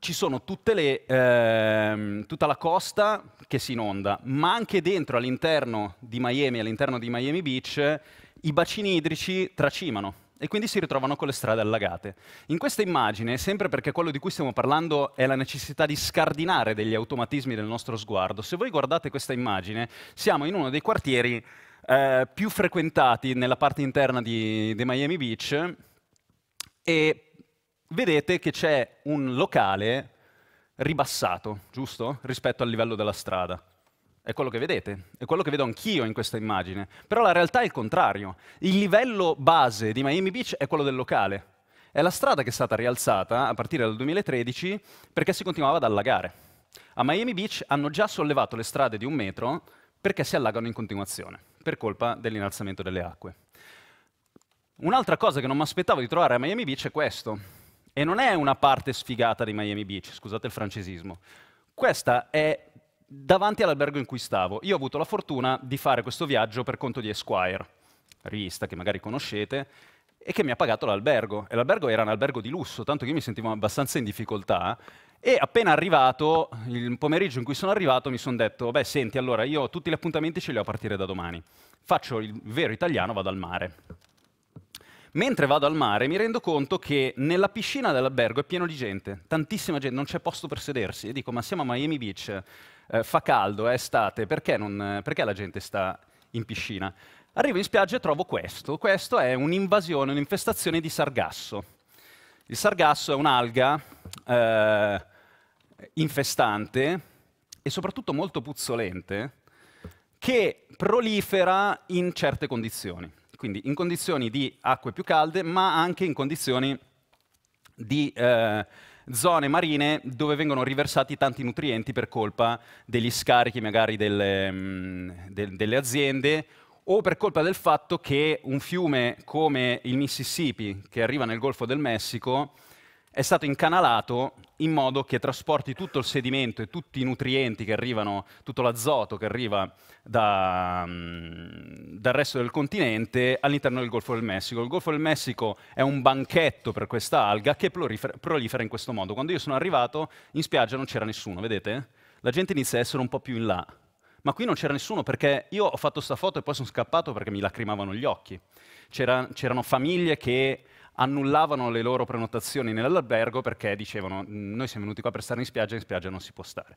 ci sono le, eh, tutta la costa che si inonda, ma anche dentro, all'interno di Miami, all'interno di Miami Beach, i bacini idrici tracimano e quindi si ritrovano con le strade allagate. In questa immagine, sempre perché quello di cui stiamo parlando è la necessità di scardinare degli automatismi del nostro sguardo, se voi guardate questa immagine, siamo in uno dei quartieri eh, più frequentati nella parte interna di, di Miami Beach e vedete che c'è un locale ribassato, giusto? Rispetto al livello della strada. È quello che vedete, è quello che vedo anch'io in questa immagine. Però la realtà è il contrario. Il livello base di Miami Beach è quello del locale. È la strada che è stata rialzata a partire dal 2013 perché si continuava ad allagare. A Miami Beach hanno già sollevato le strade di un metro perché si allagano in continuazione, per colpa dell'innalzamento delle acque. Un'altra cosa che non mi aspettavo di trovare a Miami Beach è questo e non è una parte sfigata di Miami Beach, scusate il francesismo. Questa è davanti all'albergo in cui stavo. Io ho avuto la fortuna di fare questo viaggio per conto di Esquire, rivista che magari conoscete, e che mi ha pagato l'albergo. E l'albergo era un albergo di lusso, tanto che io mi sentivo abbastanza in difficoltà. E appena arrivato, il pomeriggio in cui sono arrivato, mi sono detto, beh, senti, allora io tutti gli appuntamenti ce li ho a partire da domani. Faccio il vero italiano, vado al mare mentre vado al mare mi rendo conto che nella piscina dell'albergo è pieno di gente, tantissima gente, non c'è posto per sedersi. E dico, ma siamo a Miami Beach, eh, fa caldo, è eh, estate, perché, non, perché la gente sta in piscina? Arrivo in spiaggia e trovo questo. Questo è un'invasione, un'infestazione di sargasso. Il sargasso è un'alga eh, infestante e soprattutto molto puzzolente che prolifera in certe condizioni quindi in condizioni di acque più calde, ma anche in condizioni di eh, zone marine dove vengono riversati tanti nutrienti per colpa degli scarichi magari delle, mh, mm, de delle aziende o per colpa del fatto che un fiume come il Mississippi, che arriva nel Golfo del Messico, è stato incanalato in modo che trasporti tutto il sedimento e tutti i nutrienti che arrivano, tutto l'azoto che arriva da, mm, dal resto del continente all'interno del Golfo del Messico. Il Golfo del Messico è un banchetto per questa alga che prolifera in questo modo. Quando io sono arrivato in spiaggia non c'era nessuno, vedete? La gente inizia a essere un po' più in là. Ma qui non c'era nessuno perché io ho fatto questa foto e poi sono scappato perché mi lacrimavano gli occhi. C'era, c'erano famiglie che annullavano le loro prenotazioni nell'albergo perché dicevano noi siamo venuti qua per stare in spiaggia e in spiaggia non si può stare.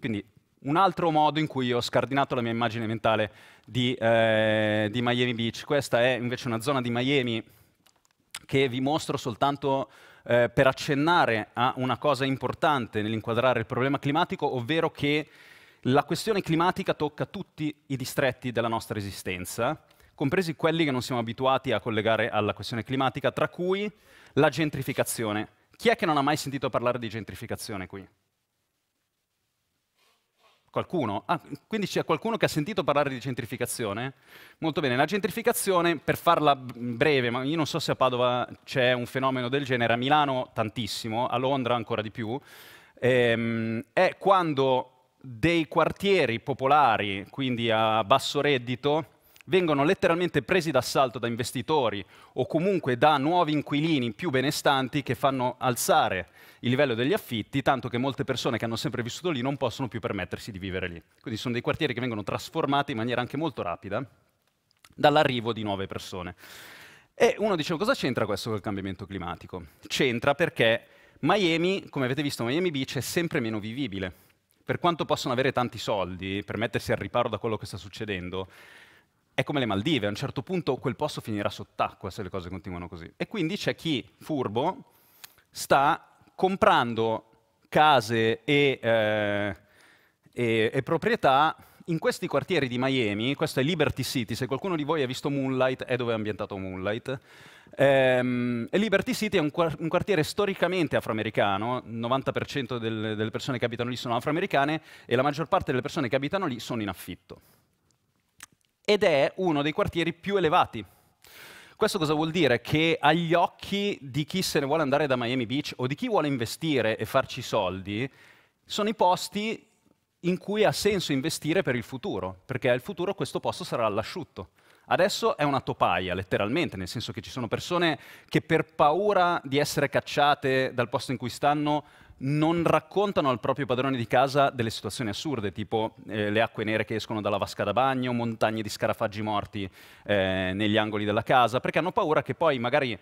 Quindi un altro modo in cui ho scardinato la mia immagine mentale di, eh, di Miami Beach, questa è invece una zona di Miami che vi mostro soltanto eh, per accennare a una cosa importante nell'inquadrare il problema climatico, ovvero che la questione climatica tocca tutti i distretti della nostra esistenza compresi quelli che non siamo abituati a collegare alla questione climatica, tra cui la gentrificazione. Chi è che non ha mai sentito parlare di gentrificazione qui? Qualcuno? Ah, quindi c'è qualcuno che ha sentito parlare di gentrificazione? Molto bene, la gentrificazione, per farla breve, ma io non so se a Padova c'è un fenomeno del genere, a Milano tantissimo, a Londra ancora di più, ehm, è quando dei quartieri popolari, quindi a basso reddito, vengono letteralmente presi d'assalto da investitori o comunque da nuovi inquilini più benestanti che fanno alzare il livello degli affitti, tanto che molte persone che hanno sempre vissuto lì non possono più permettersi di vivere lì. Quindi sono dei quartieri che vengono trasformati in maniera anche molto rapida dall'arrivo di nuove persone. E uno dice cosa c'entra questo col cambiamento climatico? C'entra perché Miami, come avete visto, Miami Beach è sempre meno vivibile. Per quanto possono avere tanti soldi per mettersi al riparo da quello che sta succedendo, è come le Maldive, a un certo punto quel posto finirà sott'acqua se le cose continuano così. E quindi c'è chi, furbo, sta comprando case e, eh, e, e proprietà in questi quartieri di Miami, questo è Liberty City, se qualcuno di voi ha visto Moonlight è dove è ambientato Moonlight, ehm, Liberty City è un, quartiere storicamente afroamericano, il 90% del, delle persone che abitano lì sono afroamericane e la maggior parte delle persone che abitano lì sono in affitto ed è uno dei quartieri più elevati. Questo cosa vuol dire? Che agli occhi di chi se ne vuole andare da Miami Beach o di chi vuole investire e farci soldi, sono i posti in cui ha senso investire per il futuro, perché al futuro questo posto sarà all'asciutto. Adesso è una topaia, letteralmente, nel senso che ci sono persone che per paura di essere cacciate dal posto in cui stanno non raccontano al proprio padrone di casa delle situazioni assurde, tipo eh, le acque nere che escono dalla vasca da bagno, montagne di scarafaggi morti eh, negli angoli della casa, perché hanno paura che poi magari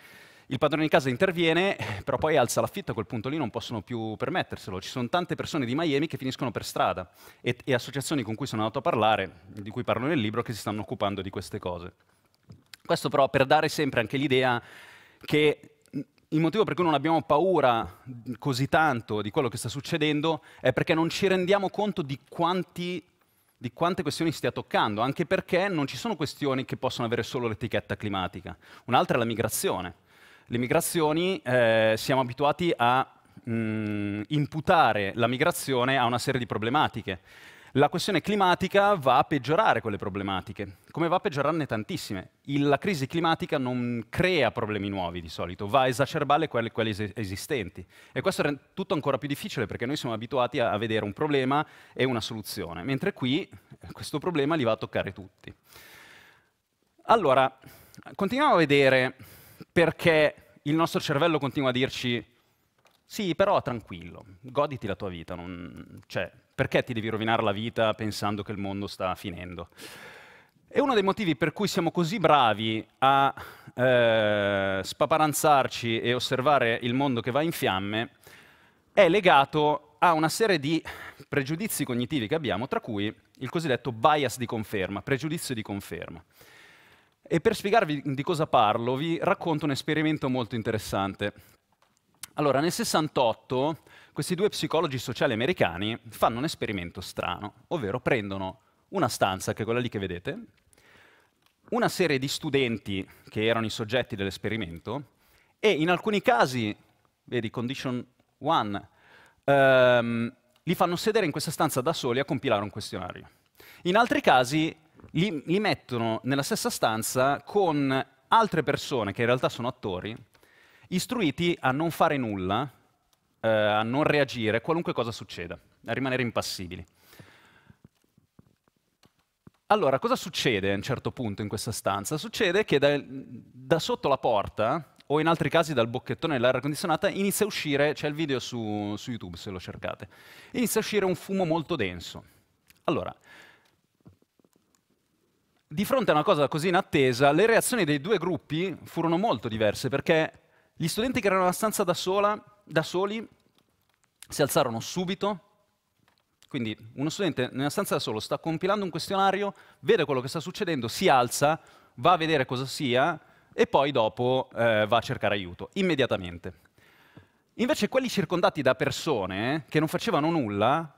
il padrone di casa interviene, eh, però poi alza l'affitto, a quel punto lì non possono più permetterselo. Ci sono tante persone di Miami che finiscono per strada e, e associazioni con cui sono andato a parlare, di cui parlo nel libro, che si stanno occupando di queste cose. Questo però per dare sempre anche l'idea che il motivo per cui non abbiamo paura così tanto di quello che sta succedendo è perché non ci rendiamo conto di, quanti, di quante questioni stia toccando, anche perché non ci sono questioni che possono avere solo l'etichetta climatica. Un'altra è la migrazione. Le migrazioni eh, siamo abituati a mh, mm, imputare la migrazione a una serie di problematiche la questione climatica va a peggiorare quelle problematiche, come va a peggiorarne tantissime. Il, la crisi climatica non crea problemi nuovi di solito, va a esacerbare quelli, quelli esistenti. E questo rende tutto ancora più difficile perché noi siamo abituati a, a vedere un problema e una soluzione, mentre qui eh, questo problema li va a toccare tutti. Allora, continuiamo a vedere perché il nostro cervello continua a dirci sì, però tranquillo, goditi la tua vita, non... cioè, perché ti devi rovinare la vita pensando che il mondo sta finendo? E uno dei motivi per cui siamo così bravi a eh, spaparanzarci e osservare il mondo che va in fiamme è legato a una serie di pregiudizi cognitivi che abbiamo, tra cui il cosiddetto bias di conferma, pregiudizio di conferma. E per spiegarvi di cosa parlo, vi racconto un esperimento molto interessante allora, nel 68 questi due psicologi sociali americani fanno un esperimento strano, ovvero prendono una stanza, che è quella lì che vedete, una serie di studenti che erano i soggetti dell'esperimento e in alcuni casi, vedi, condition one, ehm, li fanno sedere in questa stanza da soli a compilare un questionario. In altri casi li, li mettono nella stessa stanza con altre persone che in realtà sono attori istruiti a non fare nulla, eh, a non reagire, qualunque cosa succeda, a rimanere impassibili. Allora, cosa succede a un certo punto in questa stanza? Succede che da, da sotto la porta, o in altri casi dal bocchettone dell'aria condizionata, inizia a uscire, c'è il video su, su, YouTube se lo cercate, inizia a uscire un fumo molto denso. Allora, di fronte a una cosa così inattesa, le reazioni dei due gruppi furono molto diverse, perché gli studenti che erano nella stanza da, sola, da soli si alzarono subito. Quindi uno studente nella stanza da solo sta compilando un questionario, vede quello che sta succedendo, si alza, va a vedere cosa sia e poi dopo eh, va a cercare aiuto, immediatamente. Invece quelli circondati da persone eh, che non facevano nulla,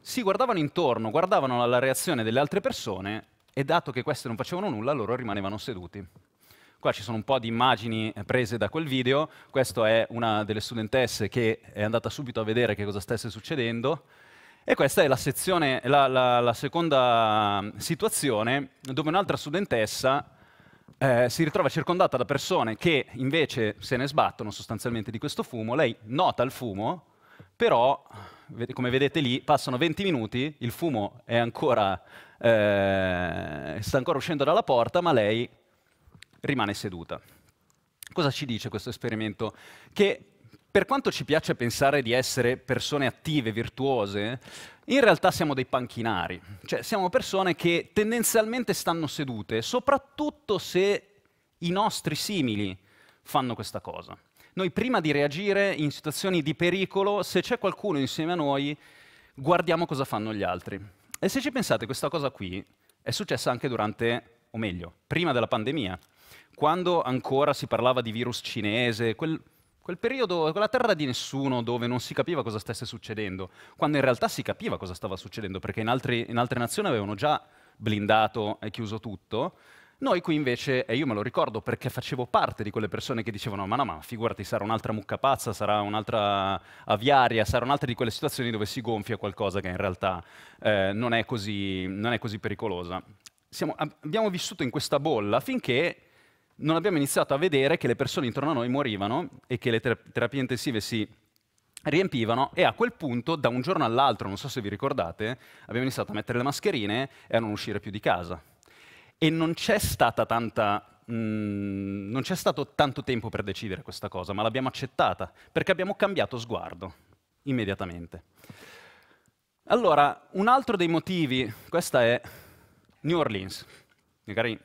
si guardavano intorno, guardavano la reazione delle altre persone e dato che queste non facevano nulla, loro rimanevano seduti. Qua ci sono un po' di immagini eh, prese da quel video, questa è una delle studentesse che è andata subito a vedere che cosa stesse succedendo e questa è la, sezione, la, la, la seconda mm, situazione dove un'altra studentessa eh, si ritrova circondata da persone che invece se ne sbattono sostanzialmente di questo fumo, lei nota il fumo, però come vedete lì passano 20 minuti, il fumo ancora, eh, sta ancora uscendo dalla porta, ma lei rimane seduta. Cosa ci dice questo esperimento? Che per quanto ci piace pensare di essere persone attive, virtuose, in realtà siamo dei panchinari, cioè siamo persone che tendenzialmente stanno sedute, soprattutto se i nostri simili fanno questa cosa. Noi prima di reagire in situazioni di pericolo, se c'è qualcuno insieme a noi, guardiamo cosa fanno gli altri. E se ci pensate, questa cosa qui è successa anche durante, o meglio, prima della pandemia quando ancora si parlava di virus cinese, quel, quel periodo, quella terra di nessuno dove non si capiva cosa stesse succedendo, quando in realtà si capiva cosa stava succedendo, perché in, altri, in altre nazioni avevano già blindato e chiuso tutto, noi qui invece, e io me lo ricordo perché facevo parte di quelle persone che dicevano ma no ma figurati sarà un'altra mucca pazza, sarà un'altra aviaria, sarà un'altra di quelle situazioni dove si gonfia qualcosa che in realtà eh, non, è così, non, è così, pericolosa. Siamo, abbiamo vissuto in questa bolla finché non abbiamo iniziato a vedere che le persone intorno a noi morivano e che le terapie intensive si riempivano e a quel punto, da un giorno all'altro, non so se vi ricordate, abbiamo iniziato a mettere le mascherine e a non uscire più di casa. E non c'è stata tanta Mm, non c'è stato tanto tempo per decidere questa cosa, ma l'abbiamo accettata, perché abbiamo cambiato sguardo immediatamente. Allora, un altro dei motivi, questa è New Orleans, magari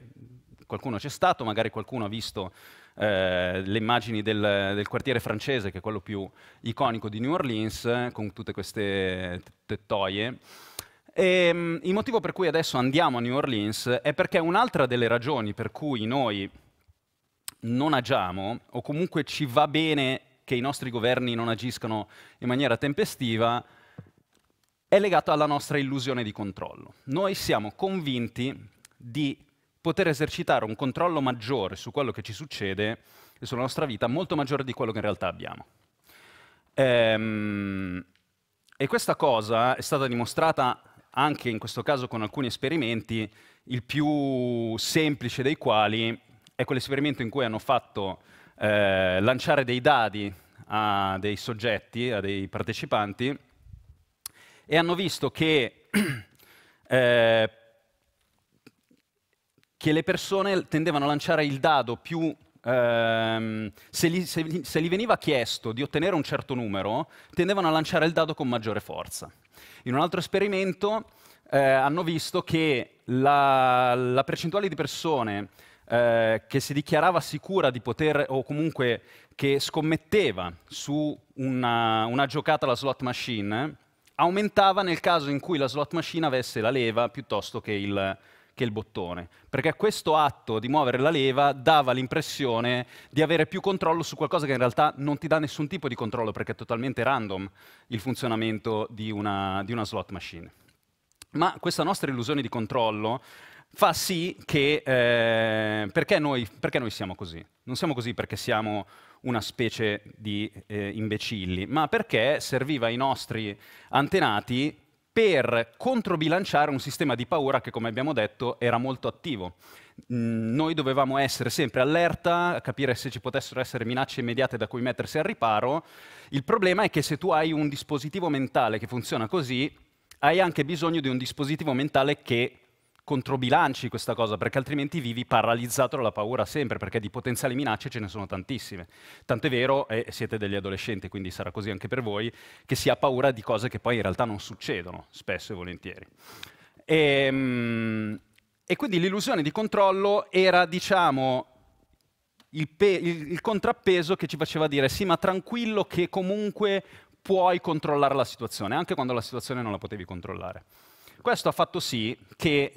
qualcuno c'è stato, magari qualcuno ha visto eh, le immagini del, del, quartiere francese, che è quello più iconico di New Orleans, con tutte queste tettoie. E, ehm, il motivo per cui adesso andiamo a New Orleans è perché un'altra delle ragioni per cui noi non agiamo, o comunque ci va bene che i nostri governi non agiscano in maniera tempestiva, è legata alla nostra illusione di controllo. Noi siamo convinti di poter esercitare un controllo maggiore su quello che ci succede e sulla nostra vita, molto maggiore di quello che in realtà abbiamo. Ehm, e questa cosa è stata dimostrata anche in questo caso con alcuni esperimenti, il più semplice dei quali è quell'esperimento in cui hanno fatto eh, lanciare dei dadi a dei soggetti, a dei partecipanti, e hanno visto che eh, che le persone tendevano a lanciare il dado più... Ehm, se, gli, se, se gli veniva chiesto di ottenere un certo numero, tendevano a lanciare il dado con maggiore forza. In un altro esperimento eh, hanno visto che la, la, percentuale di persone eh, che si dichiarava sicura di poter, o comunque che scommetteva su una, una giocata alla slot machine, aumentava nel caso in cui la slot machine avesse la leva piuttosto che il, che il bottone, perché questo atto di muovere la leva dava l'impressione di avere più controllo su qualcosa che in realtà non ti dà nessun tipo di controllo, perché è totalmente random il funzionamento di una, di una slot machine. Ma questa nostra illusione di controllo fa sì che... Eh, perché, noi, perché noi siamo così? Non siamo così perché siamo una specie di eh, imbecilli, ma perché serviva ai nostri antenati per controbilanciare un sistema di paura che, come abbiamo detto, era molto attivo. Mm, noi dovevamo essere sempre allerta, capire se ci potessero essere minacce immediate da cui mettersi al riparo. Il problema è che se tu hai un dispositivo mentale che funziona così, hai anche bisogno di un dispositivo mentale che controbilanci questa cosa, perché altrimenti vivi paralizzato dalla paura sempre, perché di potenziali minacce ce ne sono tantissime. Tant'è vero, e eh, siete degli adolescenti, quindi sarà così anche per voi, che si ha paura di cose che poi in realtà non succedono, spesso e volentieri. E, ehm, e quindi l'illusione di controllo era, diciamo, il, il, il contrappeso che ci faceva dire sì, ma tranquillo che comunque puoi controllare la situazione, anche quando la situazione non la potevi controllare. Questo ha fatto sì che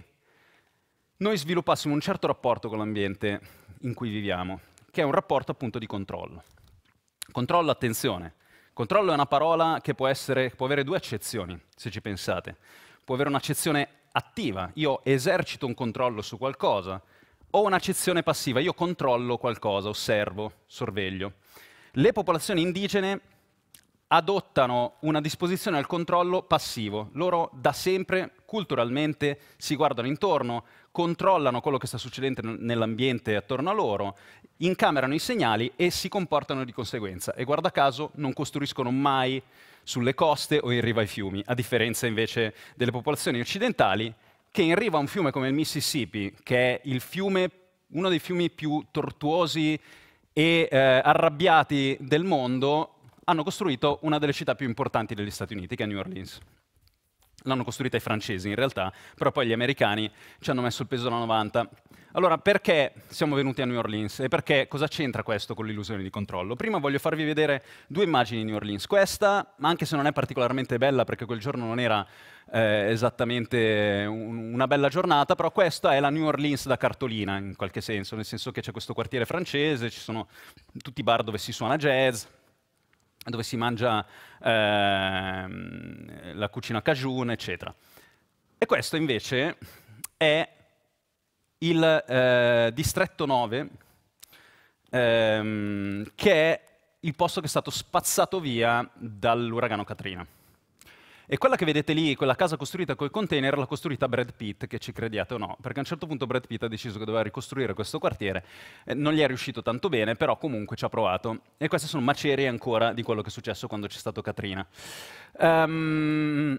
noi sviluppassimo un certo rapporto con l'ambiente in cui viviamo, che è un rapporto appunto di controllo. Controllo, attenzione. Controllo è una parola che può, essere, può avere due accezioni, se ci pensate. Può avere un'accezione attiva, io esercito un controllo su qualcosa, o un'accezione passiva, io controllo qualcosa, osservo, sorveglio. Le popolazioni indigene adottano una disposizione al controllo passivo. Loro da sempre, culturalmente, si guardano intorno, controllano quello che sta succedendo nell'ambiente attorno a loro, incamerano i segnali e si comportano di conseguenza. E guarda caso non costruiscono mai sulle coste o in riva ai fiumi, a differenza invece delle popolazioni occidentali che in riva a un fiume come il Mississippi, che è fiume, uno dei fiumi più tortuosi e eh, arrabbiati del mondo, hanno costruito una delle città più importanti degli Stati Uniti, che è New Orleans. L'hanno costruita i francesi in realtà, però poi gli americani ci hanno messo il peso da 90. Allora, perché siamo venuti a New Orleans e perché cosa c'entra questo con l'illusione di controllo? Prima voglio farvi vedere due immagini di New Orleans. Questa, ma anche se non è particolarmente bella perché quel giorno non era eh, esattamente un, una bella giornata, però questa è la New Orleans da cartolina in qualche senso, nel senso che c'è questo quartiere francese, ci sono tutti i bar dove si suona jazz, dove si mangia eh, la cucina cajun, eccetera. E questo invece è il eh, distretto 9, ehm, che è il posto che è stato spazzato via dall'uragano Katrina. E quella che vedete lì, quella casa costruita coi container, l'ha costruita Brad Pitt, che ci crediate o no, perché a un certo punto Brad Pitt ha deciso che doveva ricostruire questo quartiere, eh, non gli è riuscito tanto bene, però comunque ci ha provato. E queste sono macerie ancora di quello che è successo quando c'è stato Katrina. Um,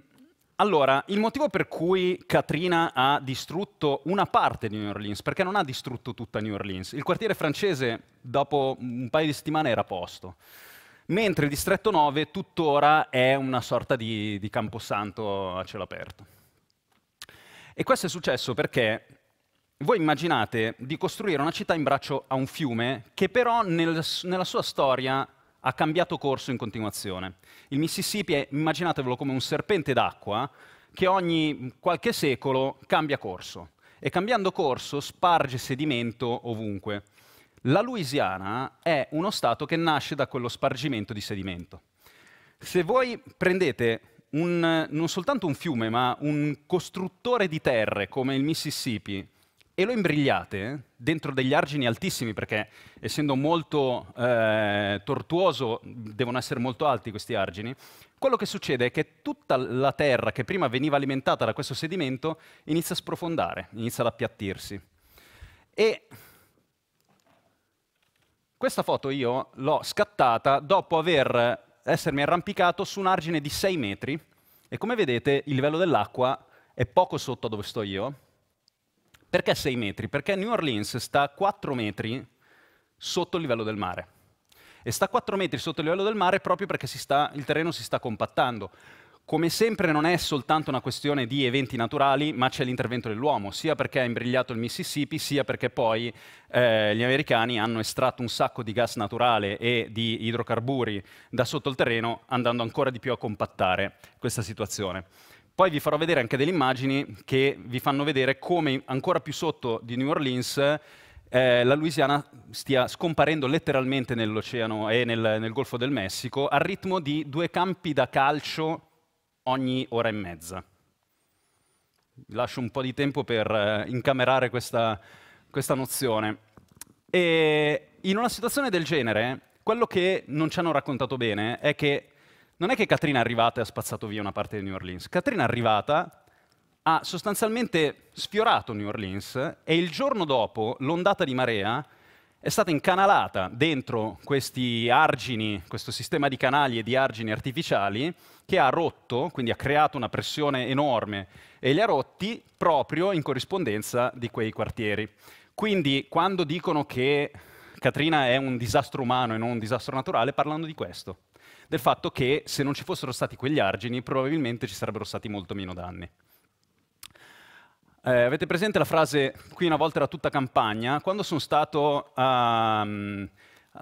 allora, il motivo per cui Katrina ha distrutto una parte di New Orleans, perché non ha distrutto tutta New Orleans. Il quartiere francese dopo un paio di settimane era a posto mentre il distretto 9 tuttora è una sorta di, di camposanto a cielo aperto. E questo è successo perché voi immaginate di costruire una città in braccio a un fiume che però nel, nella sua storia ha cambiato corso in continuazione. Il Mississippi è, immaginatevelo come un serpente d'acqua che ogni qualche secolo cambia corso e cambiando corso sparge sedimento ovunque. La Louisiana è uno stato che nasce da quello spargimento di sedimento. Se voi prendete un, non soltanto un fiume, ma un costruttore di terre come il Mississippi e lo imbrigliate dentro degli argini altissimi, perché essendo molto eh, tortuoso devono essere molto alti questi argini, quello che succede è che tutta la terra che prima veniva alimentata da questo sedimento inizia a sprofondare, inizia ad appiattirsi. E questa foto io l'ho scattata dopo aver essermi arrampicato su un argine di 6 metri e come vedete il livello dell'acqua è poco sotto dove sto io. Perché 6 metri? Perché New Orleans sta a 4 metri sotto il livello del mare. E sta a 4 metri sotto il livello del mare proprio perché sta, il terreno si sta compattando. Come sempre non è soltanto una questione di eventi naturali, ma c'è l'intervento dell'uomo, sia perché ha imbrigliato il Mississippi, sia perché poi eh, gli americani hanno estratto un sacco di gas naturale e di idrocarburi da sotto il terreno, andando ancora di più a compattare questa situazione. Poi vi farò vedere anche delle immagini che vi fanno vedere come ancora più sotto di New Orleans eh, la Louisiana stia scomparendo letteralmente nell'oceano e nel, nel Golfo del Messico al ritmo di due campi da calcio ogni ora e mezza. Vi lascio un po' di tempo per eh, incamerare questa, questa nozione. E in una situazione del genere, quello che non ci hanno raccontato bene è che non è che Katrina è arrivata e ha spazzato via una parte di New Orleans. Katrina è arrivata, ha sostanzialmente sfiorato New Orleans e il giorno dopo l'ondata di marea è stata incanalata dentro questi argini, questo sistema di canali e di argini artificiali, che ha rotto, quindi ha creato una pressione enorme e li ha rotti proprio in corrispondenza di quei quartieri. Quindi quando dicono che Katrina è un disastro umano e non un disastro naturale, parlano di questo, del fatto che se non ci fossero stati quegli argini probabilmente ci sarebbero stati molto meno danni. Eh, avete presente la frase, qui una volta era tutta campagna, quando sono stato a... Um,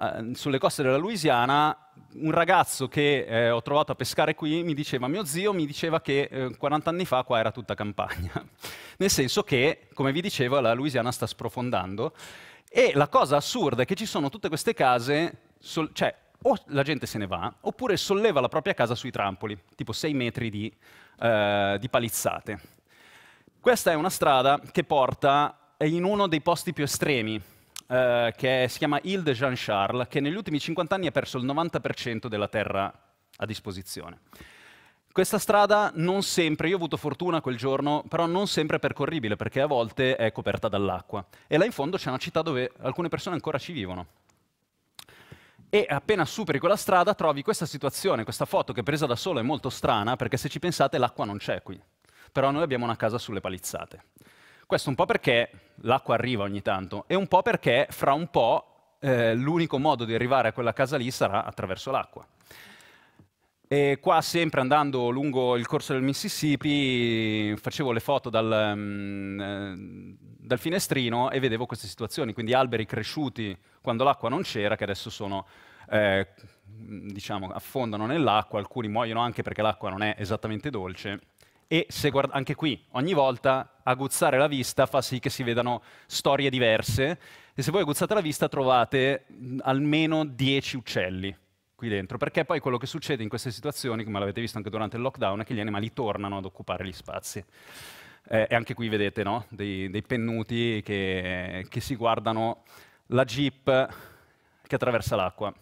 eh, sulle coste della Louisiana, un ragazzo che eh, ho trovato a pescare qui mi diceva, mio zio mi diceva che eh, 40 anni fa qua era tutta campagna. Nel senso che, come vi dicevo, la Louisiana sta sprofondando e la cosa assurda è che ci sono tutte queste case, cioè o la gente se ne va, oppure solleva la propria casa sui trampoli, tipo 6 metri di, eh, di palizzate. Questa è una strada che porta in uno dei posti più estremi eh, che si chiama Ile de Jean-Charles, che negli ultimi 50 anni ha perso il 90% della terra a disposizione. Questa strada non sempre, io ho avuto fortuna quel giorno, però non sempre è percorribile perché a volte è coperta dall'acqua. E là in fondo c'è una città dove alcune persone ancora ci vivono. E appena superi quella strada trovi questa situazione, questa foto che presa da solo è molto strana perché se ci pensate l'acqua non c'è qui. Però noi abbiamo una casa sulle palizzate. Questo un po' perché l'acqua arriva ogni tanto e un po' perché fra un po' eh, l'unico modo di arrivare a quella casa lì sarà attraverso l'acqua. E qua sempre andando lungo il corso del Mississippi facevo le foto dal, um, dal finestrino e vedevo queste situazioni, quindi alberi cresciuti quando l'acqua non c'era che adesso sono, eh, diciamo, affondano nell'acqua, alcuni muoiono anche perché l'acqua non è esattamente dolce e guarda, anche qui ogni volta aguzzare la vista fa sì che si vedano storie diverse e se voi aguzzate la vista trovate almeno 10 uccelli qui dentro, perché poi quello che succede in queste situazioni, come l'avete visto anche durante il lockdown, è che gli animali tornano ad occupare gli spazi. Eh, e anche qui vedete no? dei, dei, pennuti che, che si guardano la jeep che attraversa l'acqua.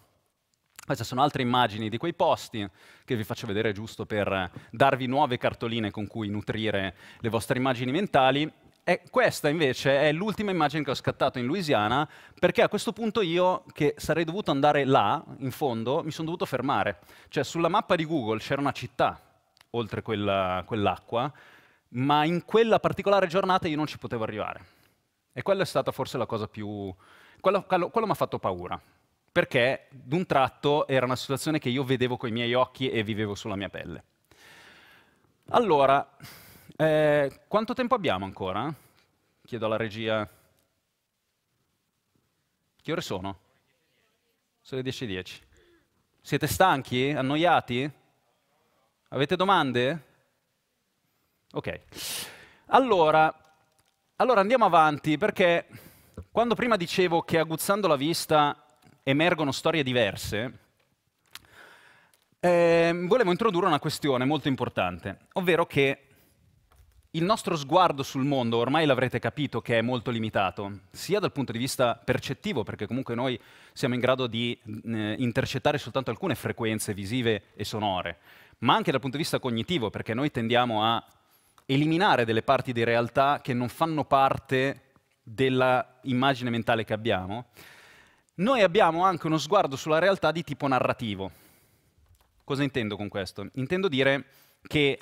Queste sono altre immagini di quei posti che vi faccio vedere giusto per darvi nuove cartoline con cui nutrire le vostre immagini mentali. E questa invece è l'ultima immagine che ho scattato in Louisiana perché a questo punto io, che sarei dovuto andare là, in fondo, mi sono dovuto fermare. Cioè sulla mappa di Google c'era una città oltre quell'acqua, ma in quella particolare giornata io non ci potevo arrivare. E quella è stata forse la cosa più... quello, quello, quello mi ha fatto paura perché d'un tratto era una situazione che io vedevo con i miei occhi e vivevo sulla mia pelle. Allora, eh, quanto tempo abbiamo ancora? Chiedo alla regia. Che ore sono? Sono le 10.10. Siete stanchi? Annoiati? Avete domande? Ok. Allora, allora andiamo avanti perché quando prima dicevo che aguzzando la vista emergono storie diverse, eh, volevo introdurre una questione molto importante, ovvero che il nostro sguardo sul mondo, ormai l'avrete capito, che è molto limitato, sia dal punto di vista percettivo, perché comunque noi siamo in grado di eh, intercettare soltanto alcune frequenze visive e sonore, ma anche dal punto di vista cognitivo, perché noi tendiamo a eliminare delle parti di realtà che non fanno parte dell'immagine mentale che abbiamo, noi abbiamo anche uno sguardo sulla realtà di tipo narrativo. Cosa intendo con questo? Intendo dire che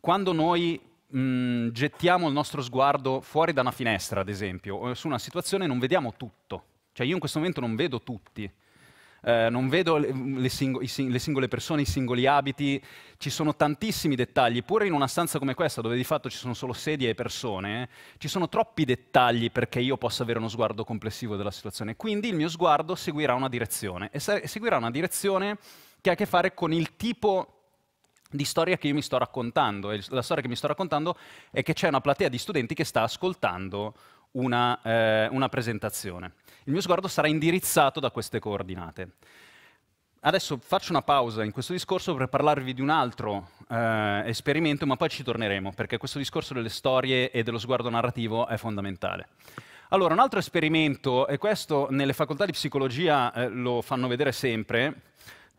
quando noi mh, mm, gettiamo il nostro sguardo fuori da una finestra, ad esempio, o su una situazione, non vediamo tutto. Cioè io in questo momento non vedo tutti, eh, non vedo le, le, singo, sing, le, singole persone, i singoli abiti, ci sono tantissimi dettagli, pure in una stanza come questa dove di fatto ci sono solo sedie e persone, eh, ci sono troppi dettagli perché io possa avere uno sguardo complessivo della situazione, quindi il mio sguardo seguirà una direzione e seguirà una direzione che ha a che fare con il tipo di storia che io mi sto raccontando. E la storia che mi sto raccontando è che c'è una platea di studenti che sta ascoltando una, eh, una presentazione. Il mio sguardo sarà indirizzato da queste coordinate. Adesso faccio una pausa in questo discorso per parlarvi di un altro eh, esperimento, ma poi ci torneremo, perché questo discorso delle storie e dello sguardo narrativo è fondamentale. Allora, un altro esperimento, e questo nelle facoltà di psicologia eh, lo fanno vedere sempre,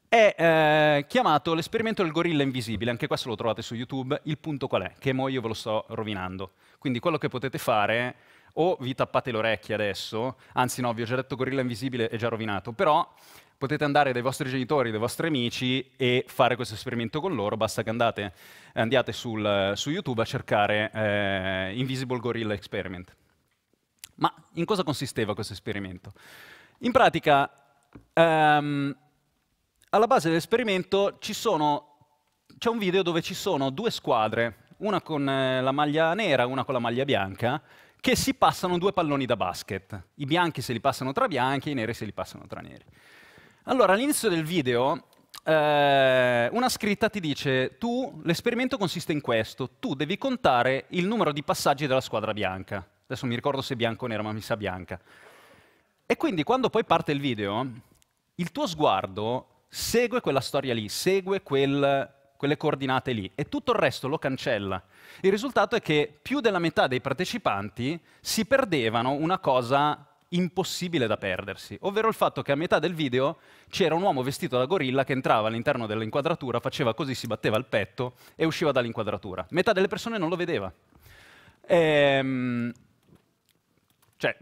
è eh, chiamato l'esperimento del gorilla invisibile, anche questo lo trovate su YouTube, il punto qual è? Che mo io ve lo sto rovinando. Quindi quello che potete fare o vi tappate le orecchie adesso, anzi no, vi ho già detto Gorilla Invisibile è già rovinato, però potete andare dai vostri genitori, dai vostri amici e fare questo esperimento con loro, basta che andate, andiate sul, su YouTube a cercare eh, Invisible Gorilla Experiment. Ma in cosa consisteva questo esperimento? In pratica, ehm, alla base dell'esperimento c'è un video dove ci sono due squadre, una con eh, la maglia nera e una con la maglia bianca, che si passano due palloni da basket. I bianchi se li passano tra bianchi, i neri se li passano tra neri. Allora, all'inizio del video eh, una scritta ti dice tu, l'esperimento consiste in questo, tu devi contare il numero di passaggi della squadra bianca. Adesso mi ricordo se bianco o nera, ma mi sa bianca. E quindi quando poi parte il video, il tuo sguardo segue quella storia lì, segue quel quelle coordinate lì, e tutto il resto lo cancella. Il risultato è che più della metà dei partecipanti si perdevano una cosa impossibile da perdersi, ovvero il fatto che a metà del video c'era un uomo vestito da gorilla che entrava all'interno dell'inquadratura, faceva così, si batteva il petto e usciva dall'inquadratura. Metà delle persone non lo vedeva. Ehm, cioè,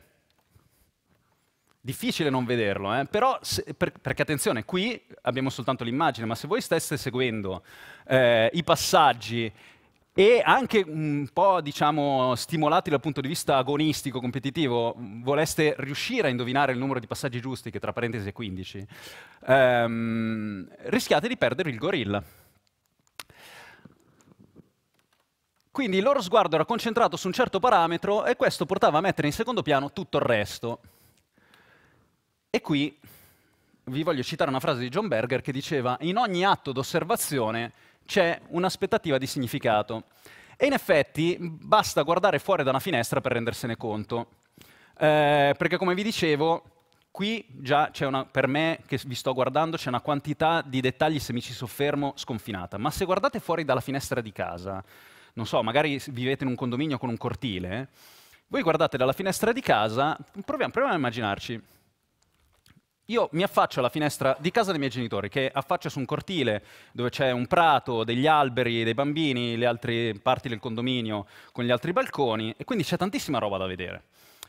Difficile non vederlo, eh? però, se, per, perché attenzione, qui abbiamo soltanto l'immagine, ma se voi steste seguendo eh, i passaggi e anche un po' diciamo, stimolati dal punto di vista agonistico, competitivo, voleste riuscire a indovinare il numero di passaggi giusti, che tra parentesi è 15, ehm, rischiate di perdere il gorilla. Quindi il loro sguardo era concentrato su un certo parametro e questo portava a mettere in secondo piano tutto il resto. E qui vi voglio citare una frase di John Berger che diceva in ogni atto d'osservazione c'è un'aspettativa di significato. E in effetti basta guardare fuori da una finestra per rendersene conto. Eh, perché come vi dicevo, qui già c'è una, per me che vi sto guardando, c'è una quantità di dettagli, se mi ci soffermo, sconfinata. Ma se guardate fuori dalla finestra di casa, non so, magari vivete in un condominio con un cortile, voi guardate dalla finestra di casa, proviamo, proviamo a immaginarci, io mi affaccio alla finestra di casa dei miei genitori, che affaccia su un cortile dove c'è un prato, degli alberi, dei bambini, le altre parti del condominio con gli altri balconi, e quindi c'è tantissima roba da vedere.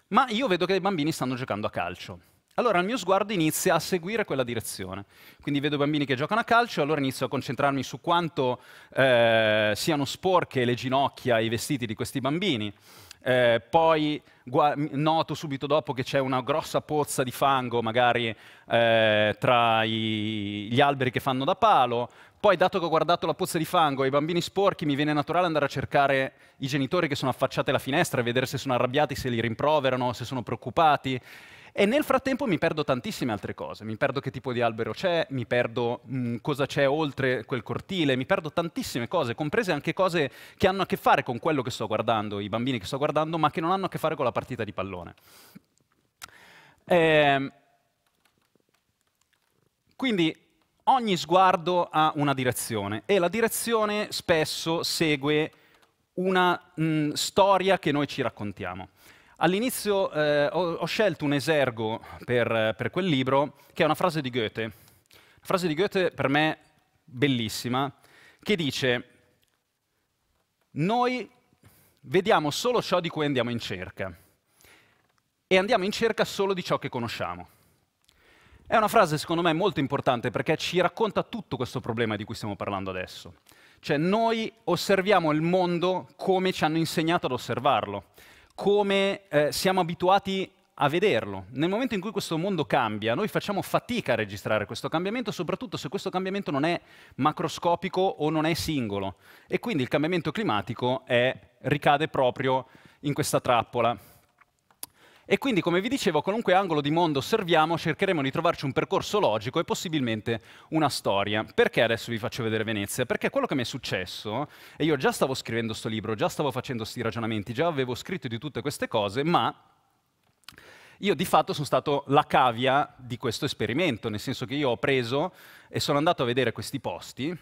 Ma io vedo che i bambini stanno giocando a calcio. Allora il mio sguardo inizia a seguire quella direzione. Quindi vedo bambini che giocano a calcio, allora inizio a concentrarmi su quanto eh, siano sporche le ginocchia e i vestiti di questi bambini. Eh, poi noto subito dopo che c'è una grossa pozza di fango magari eh, tra i, gli alberi che fanno da palo, poi dato che ho guardato la pozza di fango e i bambini sporchi mi viene naturale andare a cercare i genitori che sono affacciati alla finestra e vedere se sono arrabbiati, se li rimproverano, se sono preoccupati e nel frattempo mi perdo tantissime altre cose, mi perdo che tipo di albero c'è, mi perdo mh, mm, cosa c'è oltre quel cortile, mi perdo tantissime cose, comprese anche cose che hanno a che fare con quello che sto guardando, i bambini che sto guardando, ma che non hanno a che fare con la partita di pallone. Eh, quindi ogni sguardo ha una direzione e la direzione spesso segue una mh, mm, storia che noi ci raccontiamo. All'inizio eh, ho, ho, scelto un esergo per, per, quel libro, che è una frase di Goethe. Una frase di Goethe per me bellissima, che dice «Noi vediamo solo ciò di cui andiamo in cerca e andiamo in cerca solo di ciò che conosciamo». È una frase secondo me molto importante perché ci racconta tutto questo problema di cui stiamo parlando adesso. Cioè noi osserviamo il mondo come ci hanno insegnato ad osservarlo come eh, siamo abituati a vederlo. Nel momento in cui questo mondo cambia, noi facciamo fatica a registrare questo cambiamento, soprattutto se questo cambiamento non è macroscopico o non è singolo. E quindi il cambiamento climatico è, ricade proprio in questa trappola. E quindi, come vi dicevo, qualunque angolo di mondo osserviamo, cercheremo di trovarci un percorso logico e possibilmente una storia. Perché adesso vi faccio vedere Venezia? Perché quello che mi è successo, e io già stavo scrivendo questo libro, già stavo facendo questi ragionamenti, già avevo scritto di tutte queste cose, ma io di fatto sono stato la cavia di questo esperimento, nel senso che io ho preso e sono andato a vedere questi posti,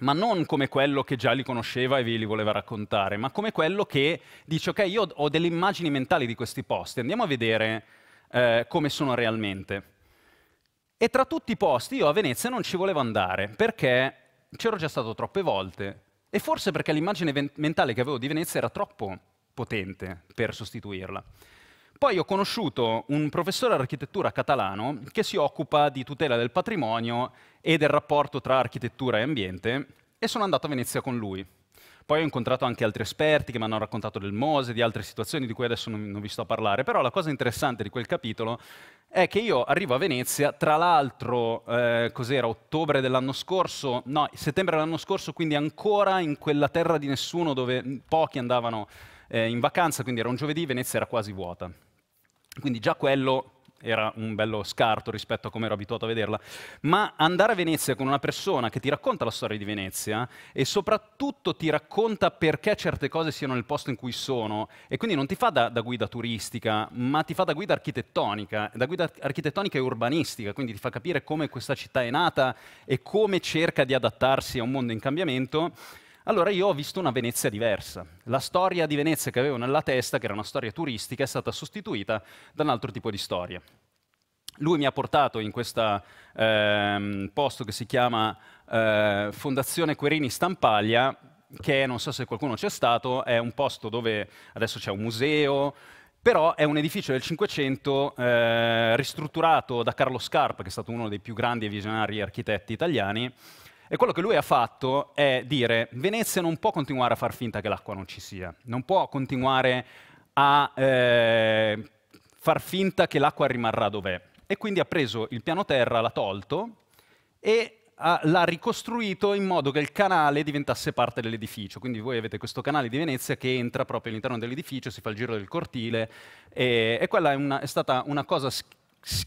ma non come quello che già li conosceva e vi li voleva raccontare, ma come quello che dice, ok, io ho delle immagini mentali di questi posti, andiamo a vedere eh, come sono realmente. E tra tutti i posti io a Venezia non ci volevo andare, perché c'ero già stato troppe volte, e forse perché l'immagine mentale che avevo di Venezia era troppo potente per sostituirla. Poi ho conosciuto un professore di architettura catalano che si occupa di tutela del patrimonio e del rapporto tra architettura e ambiente e sono andato a Venezia con lui. Poi ho incontrato anche altri esperti che mi hanno raccontato del Mose, di altre situazioni di cui adesso non, non vi sto a parlare, però la cosa interessante di quel capitolo è che io arrivo a Venezia, tra l'altro, eh, cos'era, ottobre dell'anno scorso, no, settembre dell'anno scorso, quindi ancora in quella terra di nessuno dove pochi andavano eh, in vacanza, quindi era un giovedì, Venezia era quasi vuota. Quindi già quello era un bello scarto rispetto a come ero abituato a vederla, ma andare a Venezia con una persona che ti racconta la storia di Venezia e soprattutto ti racconta perché certe cose siano nel posto in cui sono e quindi non ti fa da, da guida turistica, ma ti fa da guida architettonica, da guida architettonica e urbanistica, quindi ti fa capire come questa città è nata e come cerca di adattarsi a un mondo in cambiamento allora io ho visto una Venezia diversa. La storia di Venezia che avevo nella testa, che era una storia turistica, è stata sostituita da un altro tipo di storia. Lui mi ha portato in questo ehm, posto che si chiama eh, Fondazione Querini Stampaglia, che non so se qualcuno c'è stato, è un posto dove adesso c'è un museo, però è un edificio del Cinquecento eh, ristrutturato da Carlo Scarpa, che è stato uno dei più grandi e visionari architetti italiani, e quello che lui ha fatto è dire Venezia non può continuare a far finta che l'acqua non ci sia, non può continuare a eh, far finta che l'acqua rimarrà dov'è. E quindi ha preso il piano terra, l'ha tolto e l'ha ricostruito in modo che il canale diventasse parte dell'edificio. Quindi voi avete questo canale di Venezia che entra proprio all'interno dell'edificio, si fa il giro del cortile e, e quella è, una, è stata una cosa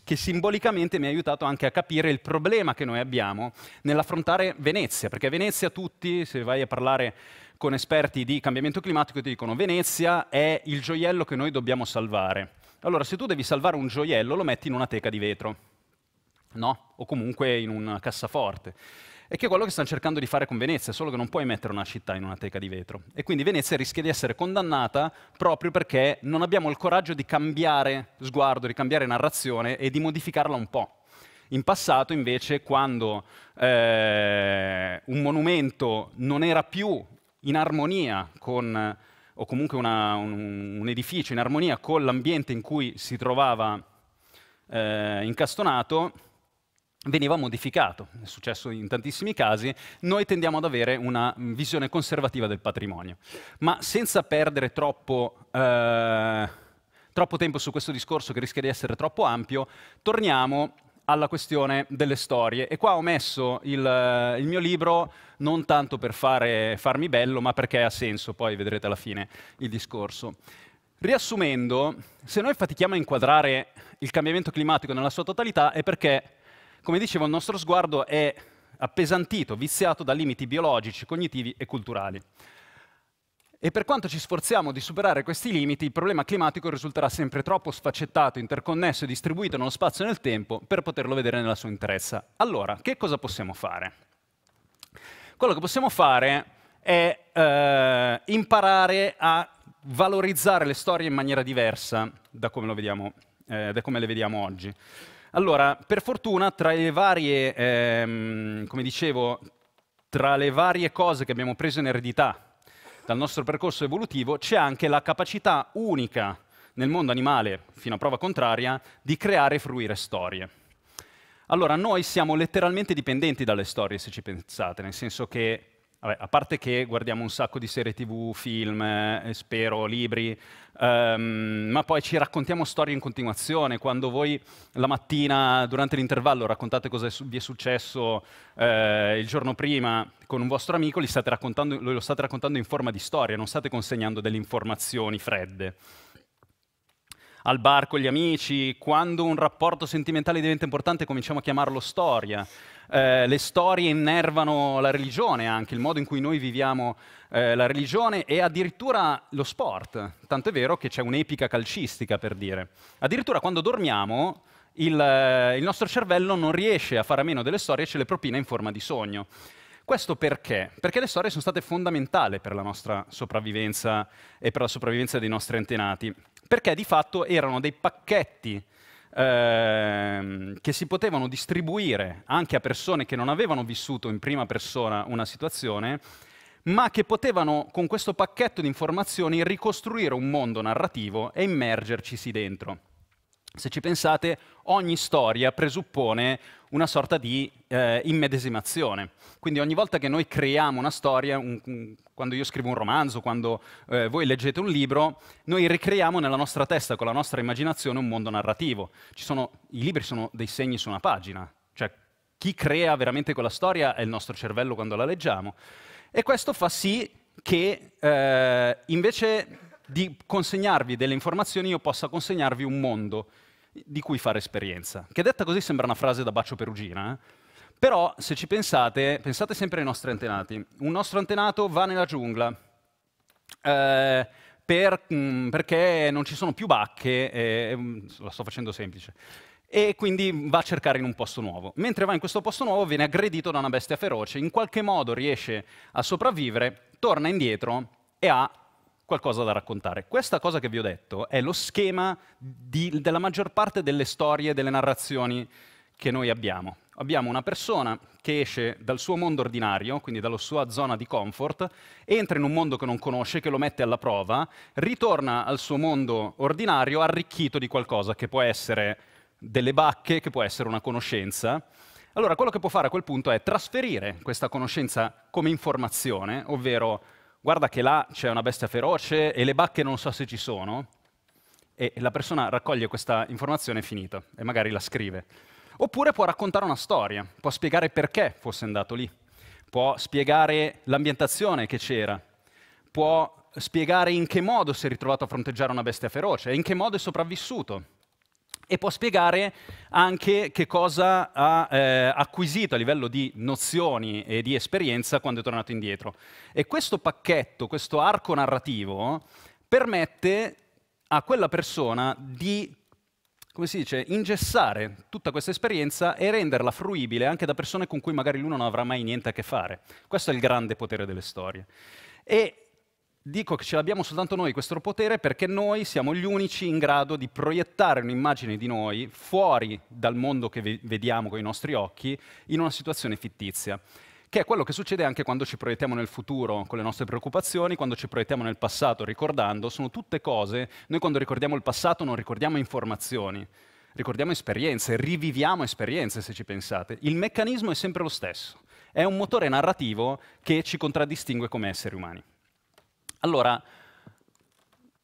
che simbolicamente mi ha aiutato anche a capire il problema che noi abbiamo nell'affrontare Venezia, perché a Venezia tutti, se vai a parlare con esperti di cambiamento climatico, ti dicono Venezia è il gioiello che noi dobbiamo salvare. Allora, se tu devi salvare un gioiello, lo metti in una teca di vetro, no? O comunque in un cassaforte. E che è quello che stanno cercando di fare con Venezia, solo che non puoi mettere una città in una teca di vetro. E quindi Venezia rischia di essere condannata proprio perché non abbiamo il coraggio di cambiare sguardo, di cambiare narrazione e di modificarla un po'. In passato invece quando eh, un monumento non era più in armonia con, o comunque una, un, un, edificio in armonia con l'ambiente in cui si trovava eh, incastonato, veniva modificato, è successo in tantissimi casi, noi tendiamo ad avere una visione conservativa del patrimonio. Ma senza perdere troppo, eh, troppo tempo su questo discorso che rischia di essere troppo ampio, torniamo alla questione delle storie. E qua ho messo il, il mio libro non tanto per fare, farmi bello, ma perché ha senso, poi vedrete alla fine il discorso. Riassumendo, se noi fatichiamo a inquadrare il cambiamento climatico nella sua totalità è perché come dicevo, il nostro sguardo è appesantito, viziato da limiti biologici, cognitivi e culturali. E per quanto ci sforziamo di superare questi limiti, il problema climatico risulterà sempre troppo sfaccettato, interconnesso e distribuito nello spazio e nel tempo per poterlo vedere nella sua interezza. Allora, che cosa possiamo fare? Quello che possiamo fare è eh, imparare a valorizzare le storie in maniera diversa da come, vediamo, eh, da come le vediamo oggi. Allora, per fortuna, tra le varie, ehm, come dicevo, tra le varie cose che abbiamo preso in eredità dal nostro percorso evolutivo, c'è anche la capacità unica nel mondo animale, fino a prova contraria, di creare e fruire storie. Allora, noi siamo letteralmente dipendenti dalle storie, se ci pensate, nel senso che Vabbè, a parte che guardiamo un sacco di serie tv, film, eh, spero, libri, ehm, ma poi ci raccontiamo storie in continuazione. Quando voi la mattina, durante l'intervallo, raccontate cosa vi è successo eh, il giorno prima con un vostro amico, lo state raccontando in forma di storia, non state consegnando delle informazioni fredde al bar con gli amici, quando un rapporto sentimentale diventa importante cominciamo a chiamarlo storia, eh, le storie innervano la religione anche, il modo in cui noi viviamo eh, la religione e addirittura lo sport, tant'è vero che c'è un'epica calcistica per dire. Addirittura quando dormiamo il, eh, il nostro cervello non riesce a fare a meno delle storie e ce le propina in forma di sogno. Questo perché? Perché le storie sono state fondamentali per la nostra sopravvivenza e per la sopravvivenza dei nostri antenati, perché di fatto erano dei pacchetti ehm, che si potevano distribuire anche a persone che non avevano vissuto in prima persona una situazione, ma che potevano con questo pacchetto di informazioni ricostruire un mondo narrativo e immergercisi dentro. Se ci pensate, ogni storia presuppone una sorta di eh, immedesimazione. Quindi ogni volta che noi creiamo una storia, un, un, quando io scrivo un romanzo, quando eh, voi leggete un libro, noi ricreiamo nella nostra testa, con la nostra immaginazione, un mondo narrativo. Sono, I libri sono dei segni su una pagina, cioè chi crea veramente quella storia è il nostro cervello quando la leggiamo. E questo fa sì che eh, invece di consegnarvi delle informazioni io possa consegnarvi un mondo di cui fare esperienza. Che detta così sembra una frase da bacio perugina, eh? Però, se ci pensate, pensate sempre ai nostri antenati. Un nostro antenato va nella giungla eh, per, mh, mm, perché non ci sono più bacche, eh, la sto facendo semplice, e quindi va a cercare in un posto nuovo. Mentre va in questo posto nuovo viene aggredito da una bestia feroce, in qualche modo riesce a sopravvivere, torna indietro e ha qualcosa da raccontare. Questa cosa che vi ho detto è lo schema di, della maggior parte delle storie, delle narrazioni che noi abbiamo. Abbiamo una persona che esce dal suo mondo ordinario, quindi dalla sua zona di comfort, entra in un mondo che non conosce, che lo mette alla prova, ritorna al suo mondo ordinario arricchito di qualcosa che può essere delle bacche, che può essere una conoscenza. Allora quello che può fare a quel punto è trasferire questa conoscenza come informazione, ovvero guarda che là c'è una bestia feroce e le bacche non so se ci sono, e la persona raccoglie questa informazione finita e magari la scrive. Oppure può raccontare una storia, può spiegare perché fosse andato lì, può spiegare l'ambientazione che c'era, può spiegare in che modo si è ritrovato a fronteggiare una bestia feroce e in che modo è sopravvissuto e può spiegare anche che cosa ha eh, acquisito a livello di nozioni e di esperienza quando è tornato indietro. E questo pacchetto, questo arco narrativo, permette a quella persona di, come si dice, ingessare tutta questa esperienza e renderla fruibile anche da persone con cui magari lui non avrà mai niente a che fare. Questo è il grande potere delle storie. E dico che ce l'abbiamo soltanto noi questo potere perché noi siamo gli unici in grado di proiettare un'immagine di noi fuori dal mondo che vediamo con i nostri occhi in una situazione fittizia che è quello che succede anche quando ci proiettiamo nel futuro con le nostre preoccupazioni, quando ci proiettiamo nel passato ricordando, sono tutte cose, noi quando ricordiamo il passato non ricordiamo informazioni, ricordiamo esperienze, riviviamo esperienze se ci pensate. Il meccanismo è sempre lo stesso, è un motore narrativo che ci contraddistingue come esseri umani. Allora,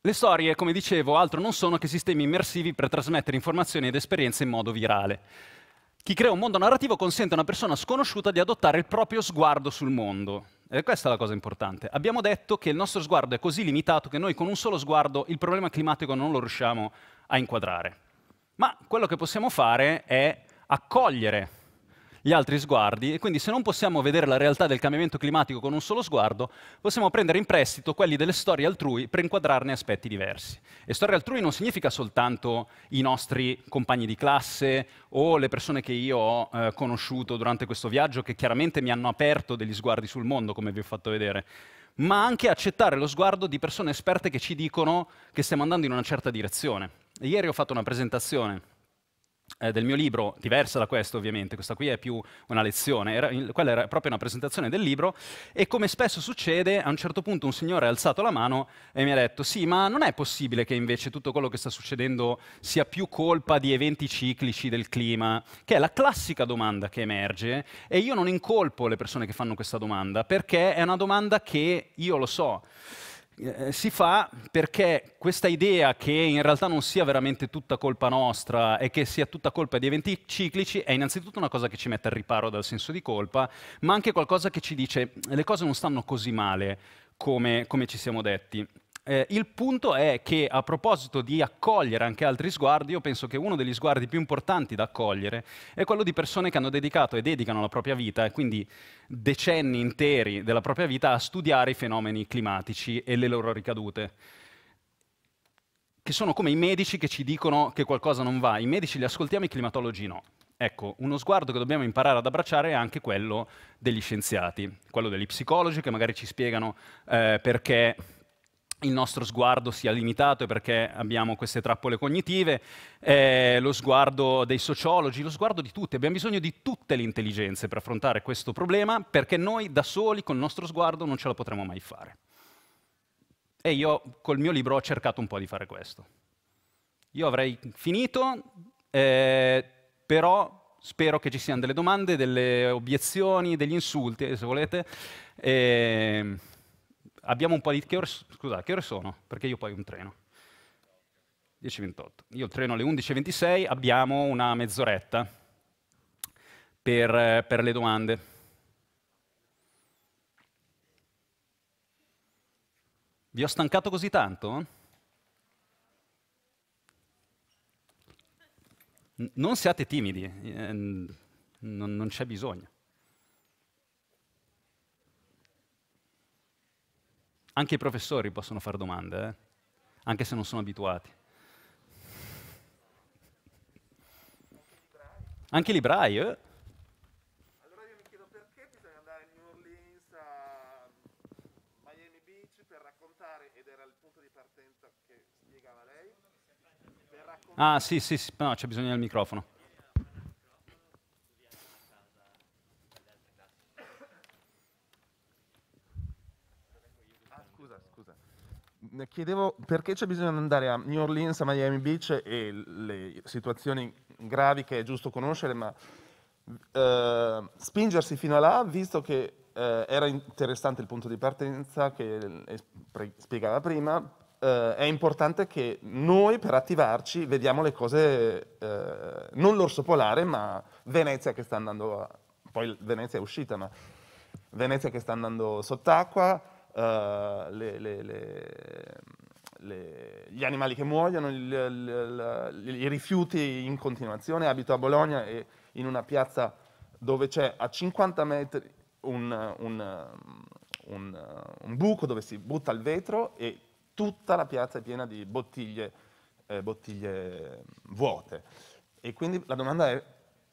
le storie, come dicevo, altro non sono che sistemi immersivi per trasmettere informazioni ed esperienze in modo virale. Chi crea un mondo narrativo consente a una persona sconosciuta di adottare il proprio sguardo sul mondo. E questa è la cosa importante. Abbiamo detto che il nostro sguardo è così limitato che noi con un solo sguardo il problema climatico non lo riusciamo a inquadrare. Ma quello che possiamo fare è accogliere gli altri sguardi e quindi se non possiamo vedere la realtà del cambiamento climatico con un solo sguardo, possiamo prendere in prestito quelli delle storie altrui per inquadrarne aspetti diversi. E storie altrui non significa soltanto i nostri compagni di classe o le persone che io ho eh, conosciuto durante questo viaggio che chiaramente mi hanno aperto degli sguardi sul mondo, come vi ho fatto vedere ma anche accettare lo sguardo di persone esperte che ci dicono che stiamo andando in una certa direzione. Ieri ho fatto una presentazione eh, del mio libro, diversa da questo ovviamente, questa qui è più una lezione, era, il, quella era proprio una presentazione del libro e come spesso succede a un certo punto un signore ha alzato la mano e mi ha detto sì ma non è possibile che invece tutto quello che sta succedendo sia più colpa di eventi ciclici del clima, che è la classica domanda che emerge e io non incolpo le persone che fanno questa domanda perché è una domanda che io lo so. Eh, si fa perché questa idea che in realtà non sia veramente tutta colpa nostra e che sia tutta colpa di eventi ciclici è innanzitutto una cosa che ci mette al riparo dal senso di colpa, ma anche qualcosa che ci dice le cose non stanno così male come, come ci siamo detti. Eh, il punto è che a proposito di accogliere anche altri sguardi, io penso che uno degli sguardi più importanti da accogliere è quello di persone che hanno dedicato e dedicano la propria vita, e eh, quindi decenni interi della propria vita, a studiare i fenomeni climatici e le loro ricadute che sono come i medici che ci dicono che qualcosa non va. I medici li ascoltiamo, i climatologi no. Ecco, uno sguardo che dobbiamo imparare ad abbracciare è anche quello degli scienziati, quello degli psicologi che magari ci spiegano eh, perché il nostro sguardo sia limitato perché abbiamo queste trappole cognitive, eh, lo sguardo dei sociologi, lo sguardo di tutti. Abbiamo bisogno di tutte le intelligenze per affrontare questo problema perché noi da soli con il nostro sguardo non ce la potremo mai fare. E io col mio libro ho cercato un po' di fare questo. Io avrei finito, eh, però spero che ci siano delle domande, delle obiezioni, degli insulti, se volete. Eh, abbiamo un po' di... Che ore, scusate, che ore sono? Perché io poi ho un treno. 10.28. Io il treno alle 11.26, abbiamo una mezz'oretta per, per le domande. Vi ho stancato così tanto? Non siate timidi, eh, non c'è bisogno. Anche i professori possono fare domande, eh? anche se non sono abituati. Anche i librai, eh? Allora io mi chiedo perché bisogna andare a New Orleans, a Miami Beach, per raccontare, ed era il punto di partenza che spiegava lei, Ah sì, sì, sì. no, c'è bisogno del microfono. chiedevo perché c'è bisogno di andare a New Orleans, a Miami Beach e le situazioni gravi che è giusto conoscere, ma eh, spingersi fino a là, visto che eh, era interessante il punto di partenza che eh, spiegava prima, eh, è importante che noi per attivarci vediamo le cose, eh, non l'orso polare, ma Venezia che sta andando, a, poi Venezia è uscita, ma Venezia che sta andando sott'acqua uh, le, le, le, gli animali che muoiono, i rifiuti in continuazione. Abito a Bologna e in una piazza dove c'è a 50 metri un, un, un, un buco dove si butta il vetro e tutta la piazza è piena di bottiglie, eh, bottiglie vuote. E quindi la domanda è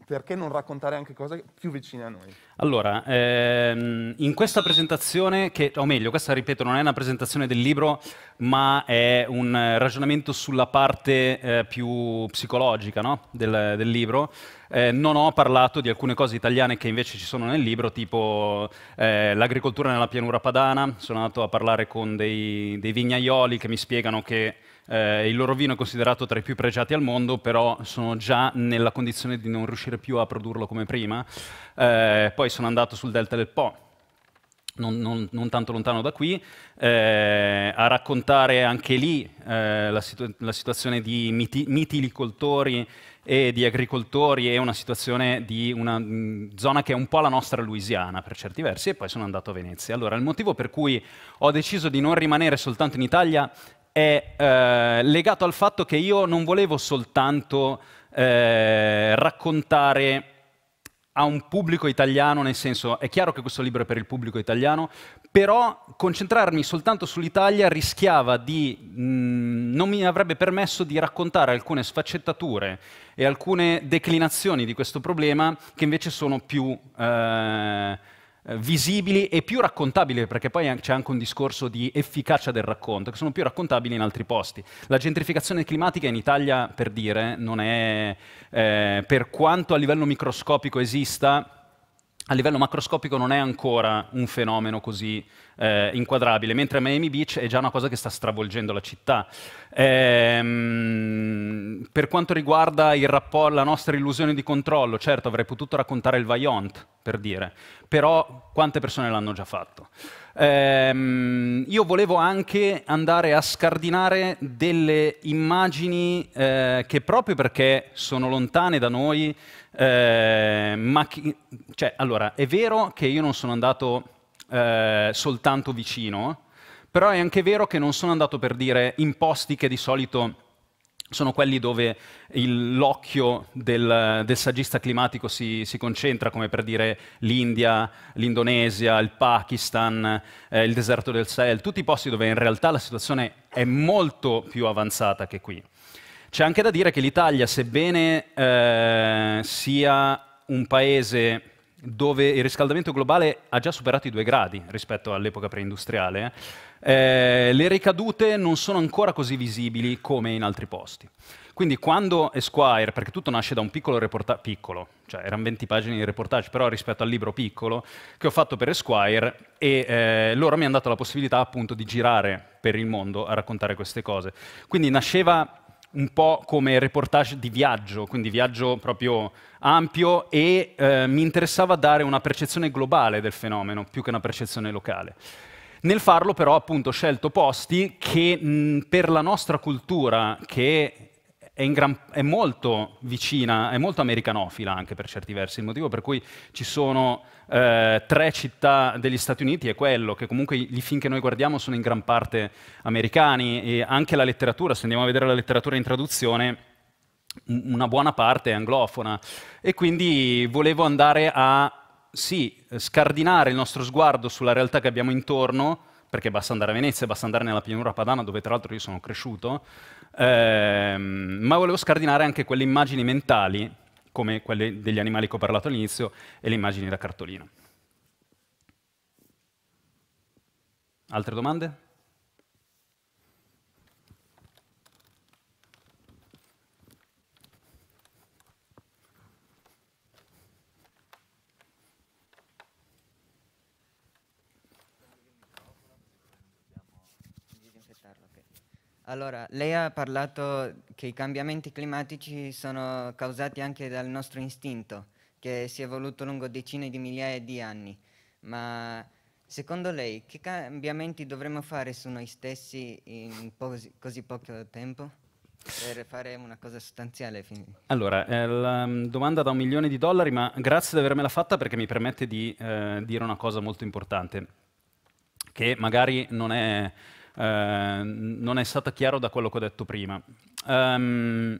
perché non raccontare anche cose più vicine a noi? Allora, ehm, in questa presentazione, che, o meglio, questa ripeto non è una presentazione del libro, ma è un eh, ragionamento sulla parte eh, più psicologica no? del, del, libro, eh, non ho parlato di alcune cose italiane che invece ci sono nel libro, tipo eh, l'agricoltura nella pianura padana, sono andato a parlare con dei, dei vignaioli che mi spiegano che eh, il loro vino è considerato tra i più pregiati al mondo, però sono già nella condizione di non riuscire più a produrlo come prima. Eh, poi sono andato sul delta del Po, non, non, non, tanto lontano da qui, eh, a raccontare anche lì eh, la, situ la, situazione di miti mitilicoltori e di agricoltori e una situazione di una mh, mm, zona che è un po' la nostra Louisiana per certi versi e poi sono andato a Venezia. Allora, il motivo per cui ho deciso di non rimanere soltanto in Italia è eh, legato al fatto che io non volevo soltanto eh, raccontare a un pubblico italiano, nel senso è chiaro che questo libro è per il pubblico italiano, però concentrarmi soltanto sull'Italia rischiava di, mh, mm, non mi avrebbe permesso di raccontare alcune sfaccettature e alcune declinazioni di questo problema che invece sono più... Eh, eh, visibili e più raccontabili, perché poi c'è anche un discorso di efficacia del racconto, che sono più raccontabili in altri posti. La gentrificazione climatica in Italia, per dire, non è, eh, per quanto a livello microscopico esista, a livello macroscopico non è ancora un fenomeno così eh, inquadrabile, mentre Miami Beach è già una cosa che sta stravolgendo la città. Ehm, per quanto riguarda la nostra illusione di controllo, certo avrei potuto raccontare il Vaillant, per dire, però quante persone l'hanno già fatto? Ehm, io volevo anche andare a scardinare delle immagini eh, che proprio perché sono lontane da noi, eh, ma chi... cioè, allora, è vero che io non sono andato eh, soltanto vicino, però è anche vero che non sono andato per dire in posti che di solito sono quelli dove l'occhio del, del, saggista climatico si, si, concentra, come per dire l'India, l'Indonesia, il Pakistan, eh, il deserto del Sahel, tutti i posti dove in realtà la situazione è molto più avanzata che qui. C'è anche da dire che l'Italia, sebbene eh, sia un paese dove il riscaldamento globale ha già superato i due gradi rispetto all'epoca preindustriale, eh, eh, le ricadute non sono ancora così visibili come in altri posti. Quindi quando Esquire, perché tutto nasce da un piccolo reportage, piccolo, cioè erano 20 pagine di reportage, però rispetto al libro piccolo, che ho fatto per Esquire, e eh, loro mi hanno dato la possibilità appunto di girare per il mondo a raccontare queste cose. Quindi nasceva un po' come reportage di viaggio, quindi viaggio proprio ampio e eh, mi interessava dare una percezione globale del fenomeno più che una percezione locale. Nel farlo però appunto ho scelto posti che mh, per la nostra cultura, che è, gran, è, molto vicina, è molto americanofila anche per certi versi, il motivo per cui ci sono eh, tre città degli Stati Uniti è quello, che comunque i film che noi guardiamo sono in gran parte americani e anche la letteratura, se andiamo a vedere la letteratura in traduzione, una buona parte è anglofona e quindi volevo andare a sì, scardinare il nostro sguardo sulla realtà che abbiamo intorno, perché basta andare a Venezia, basta andare nella pianura padana, dove tra l'altro io sono cresciuto, ehm, ma volevo scardinare anche quelle immagini mentali, come quelle degli animali che ho parlato all'inizio, e le immagini da cartolina. Altre domande? Allora, lei ha parlato che i cambiamenti climatici sono causati anche dal nostro istinto, che si è evoluto lungo decine di migliaia di anni, ma secondo lei che cambiamenti dovremmo fare su noi stessi in po così poco tempo? Per fare una cosa sostanziale. Allora, eh, la mm, domanda da un milione di dollari, ma grazie di avermela fatta perché mi permette di eh, dire una cosa molto importante, che magari non è Ehm, non è stata chiara da quello che ho detto prima. Um,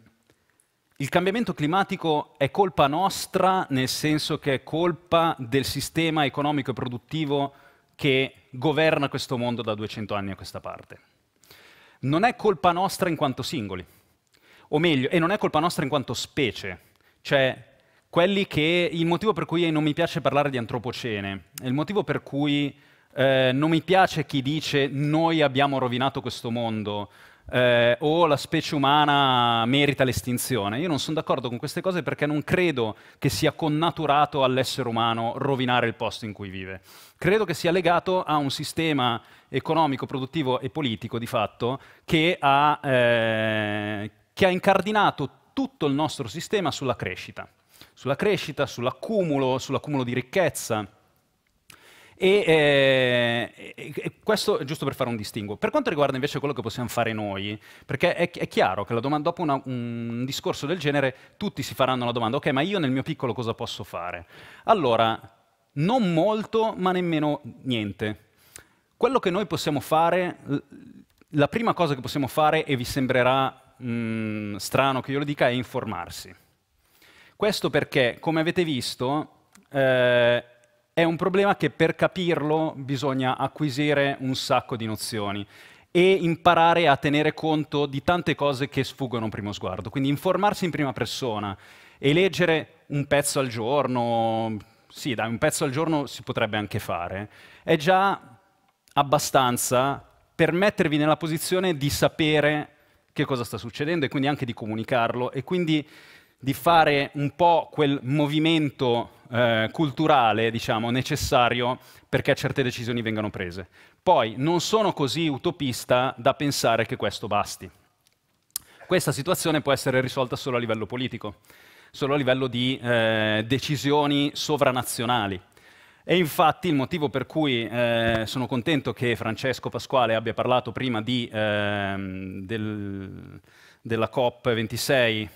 il cambiamento climatico è colpa nostra nel senso che è colpa del sistema economico e produttivo che governa questo mondo da 200 anni a questa parte. Non è colpa nostra in quanto singoli, o meglio, e non è colpa nostra in quanto specie, cioè quelli che il motivo per cui non mi piace parlare di antropocene, il motivo per cui eh, non mi piace chi dice noi abbiamo rovinato questo mondo eh, o la specie umana merita l'estinzione. Io non sono d'accordo con queste cose perché non credo che sia connaturato all'essere umano rovinare il posto in cui vive. Credo che sia legato a un sistema economico, produttivo e politico di fatto che ha, eh, che ha incardinato tutto il nostro sistema sulla crescita, sulla crescita, sull'accumulo, sull'accumulo di ricchezza e, eh, e questo è giusto per fare un distinguo. Per quanto riguarda invece quello che possiamo fare noi, perché è, è chiaro che domanda, dopo una, un discorso del genere tutti si faranno la domanda, ok, ma io nel mio piccolo cosa posso fare? Allora, non molto, ma nemmeno niente. Quello che noi possiamo fare, la prima cosa che possiamo fare, e vi sembrerà mh, mm, strano che io lo dica, è informarsi. Questo perché, come avete visto, eh, è un problema che per capirlo bisogna acquisire un sacco di nozioni e imparare a tenere conto di tante cose che sfuggono a un primo sguardo. Quindi informarsi in prima persona e leggere un pezzo al giorno, sì dai, un pezzo al giorno si potrebbe anche fare, è già abbastanza per mettervi nella posizione di sapere che cosa sta succedendo e quindi anche di comunicarlo e quindi di fare un po' quel movimento eh, culturale diciamo, necessario perché certe decisioni vengano prese. Poi non sono così utopista da pensare che questo basti. Questa situazione può essere risolta solo a livello politico, solo a livello di eh, decisioni sovranazionali. E infatti il motivo per cui eh, sono contento che Francesco Pasquale abbia parlato prima di, ehm, del, della COP26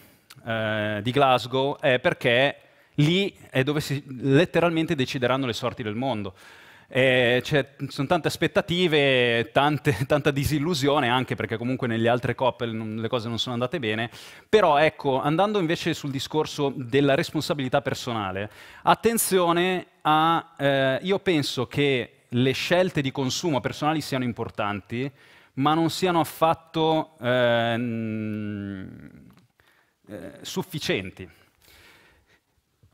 eh, di Glasgow è perché lì è dove si letteralmente decideranno le sorti del mondo. Eh, sono tante aspettative, tante, tanta disillusione anche perché comunque nelle altre coppe le cose non sono andate bene, però ecco, andando invece sul discorso della responsabilità personale, attenzione a, eh, io penso che le scelte di consumo personali siano importanti, ma non siano affatto ehm, eh, sufficienti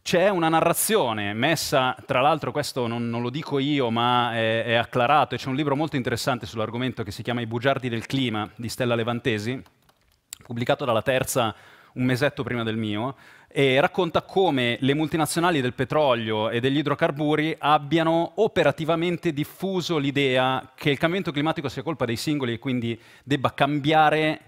c'è una narrazione messa, tra l'altro questo non, non lo dico io ma è, è acclarato e c'è un libro molto interessante sull'argomento che si chiama I bugiardi del clima di Stella Levantesi, pubblicato dalla Terza un mesetto prima del mio, e racconta come le multinazionali del petrolio e degli idrocarburi abbiano operativamente diffuso l'idea che il cambiamento climatico sia colpa dei singoli e quindi debba cambiare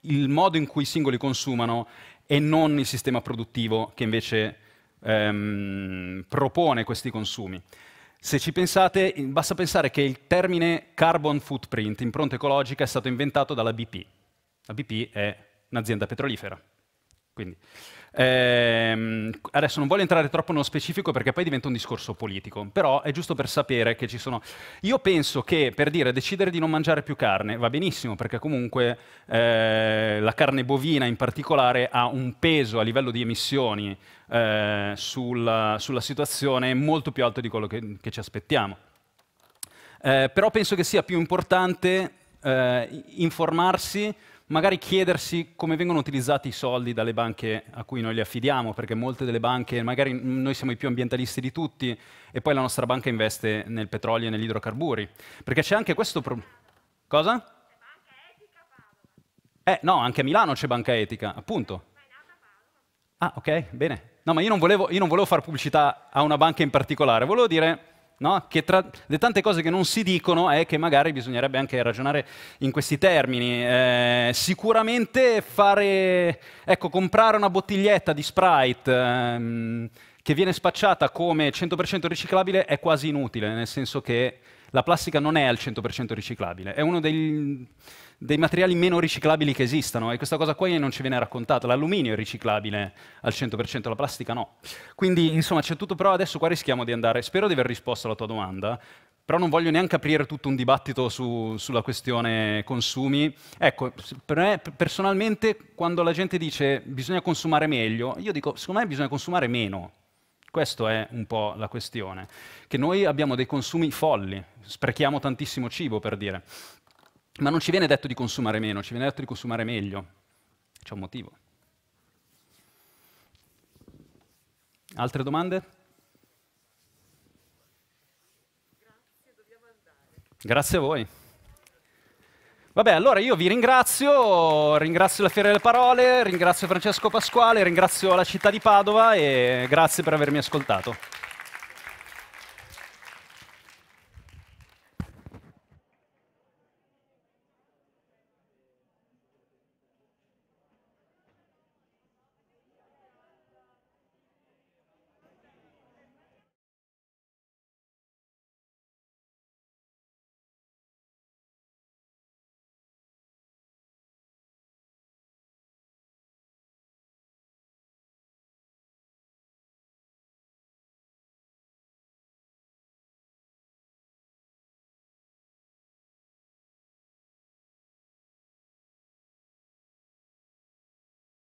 il modo in cui i singoli consumano e non il sistema produttivo che invece ehm, propone questi consumi. Se ci pensate, basta pensare che il termine carbon footprint, impronta ecologica, è stato inventato dalla BP. La BP è un'azienda petrolifera. Quindi, Ehm, adesso non voglio entrare troppo nello specifico perché poi diventa un discorso politico, però è giusto per sapere che ci sono... Io penso che per dire decidere di non mangiare più carne va benissimo perché comunque eh, la carne bovina in particolare ha un peso a livello di emissioni eh, sulla, sulla, situazione molto più alto di quello che, che ci aspettiamo. Eh, però penso che sia più importante eh, informarsi magari chiedersi come vengono utilizzati i soldi dalle banche a cui noi li affidiamo, perché molte delle banche, magari noi siamo i più ambientalisti di tutti, e poi la nostra banca investe nel petrolio e negli idrocarburi. Perché c'è anche questo problema. Cosa? Eh no, anche a Milano c'è banca etica, appunto. Ah, ok, bene. No, ma io non volevo, io non volevo fare pubblicità a una banca in particolare, volevo dire No? Che tra le tante cose che non si dicono è che magari bisognerebbe anche ragionare in questi termini. Eh, sicuramente fare, ecco, comprare una bottiglietta di Sprite ehm, che viene spacciata come 100% riciclabile è quasi inutile, nel senso che la plastica non è al 100% riciclabile. È uno dei dei materiali meno riciclabili che esistano e questa cosa qua non ci viene raccontata. L'alluminio è riciclabile al 100%, la plastica no. Quindi insomma c'è tutto, però adesso qua rischiamo di andare, spero di aver risposto alla tua domanda, però non voglio neanche aprire tutto un dibattito su, sulla questione consumi. Ecco, per me personalmente quando la gente dice bisogna consumare meglio, io dico secondo me bisogna consumare meno. Questa è un po' la questione, che noi abbiamo dei consumi folli, sprechiamo tantissimo cibo per dire. Ma non ci viene detto di consumare meno, ci viene detto di consumare meglio. C'è un motivo. Altre domande? Grazie a voi. Vabbè, allora io vi ringrazio, ringrazio la Fiera delle Parole, ringrazio Francesco Pasquale, ringrazio la città di Padova e grazie per avermi ascoltato.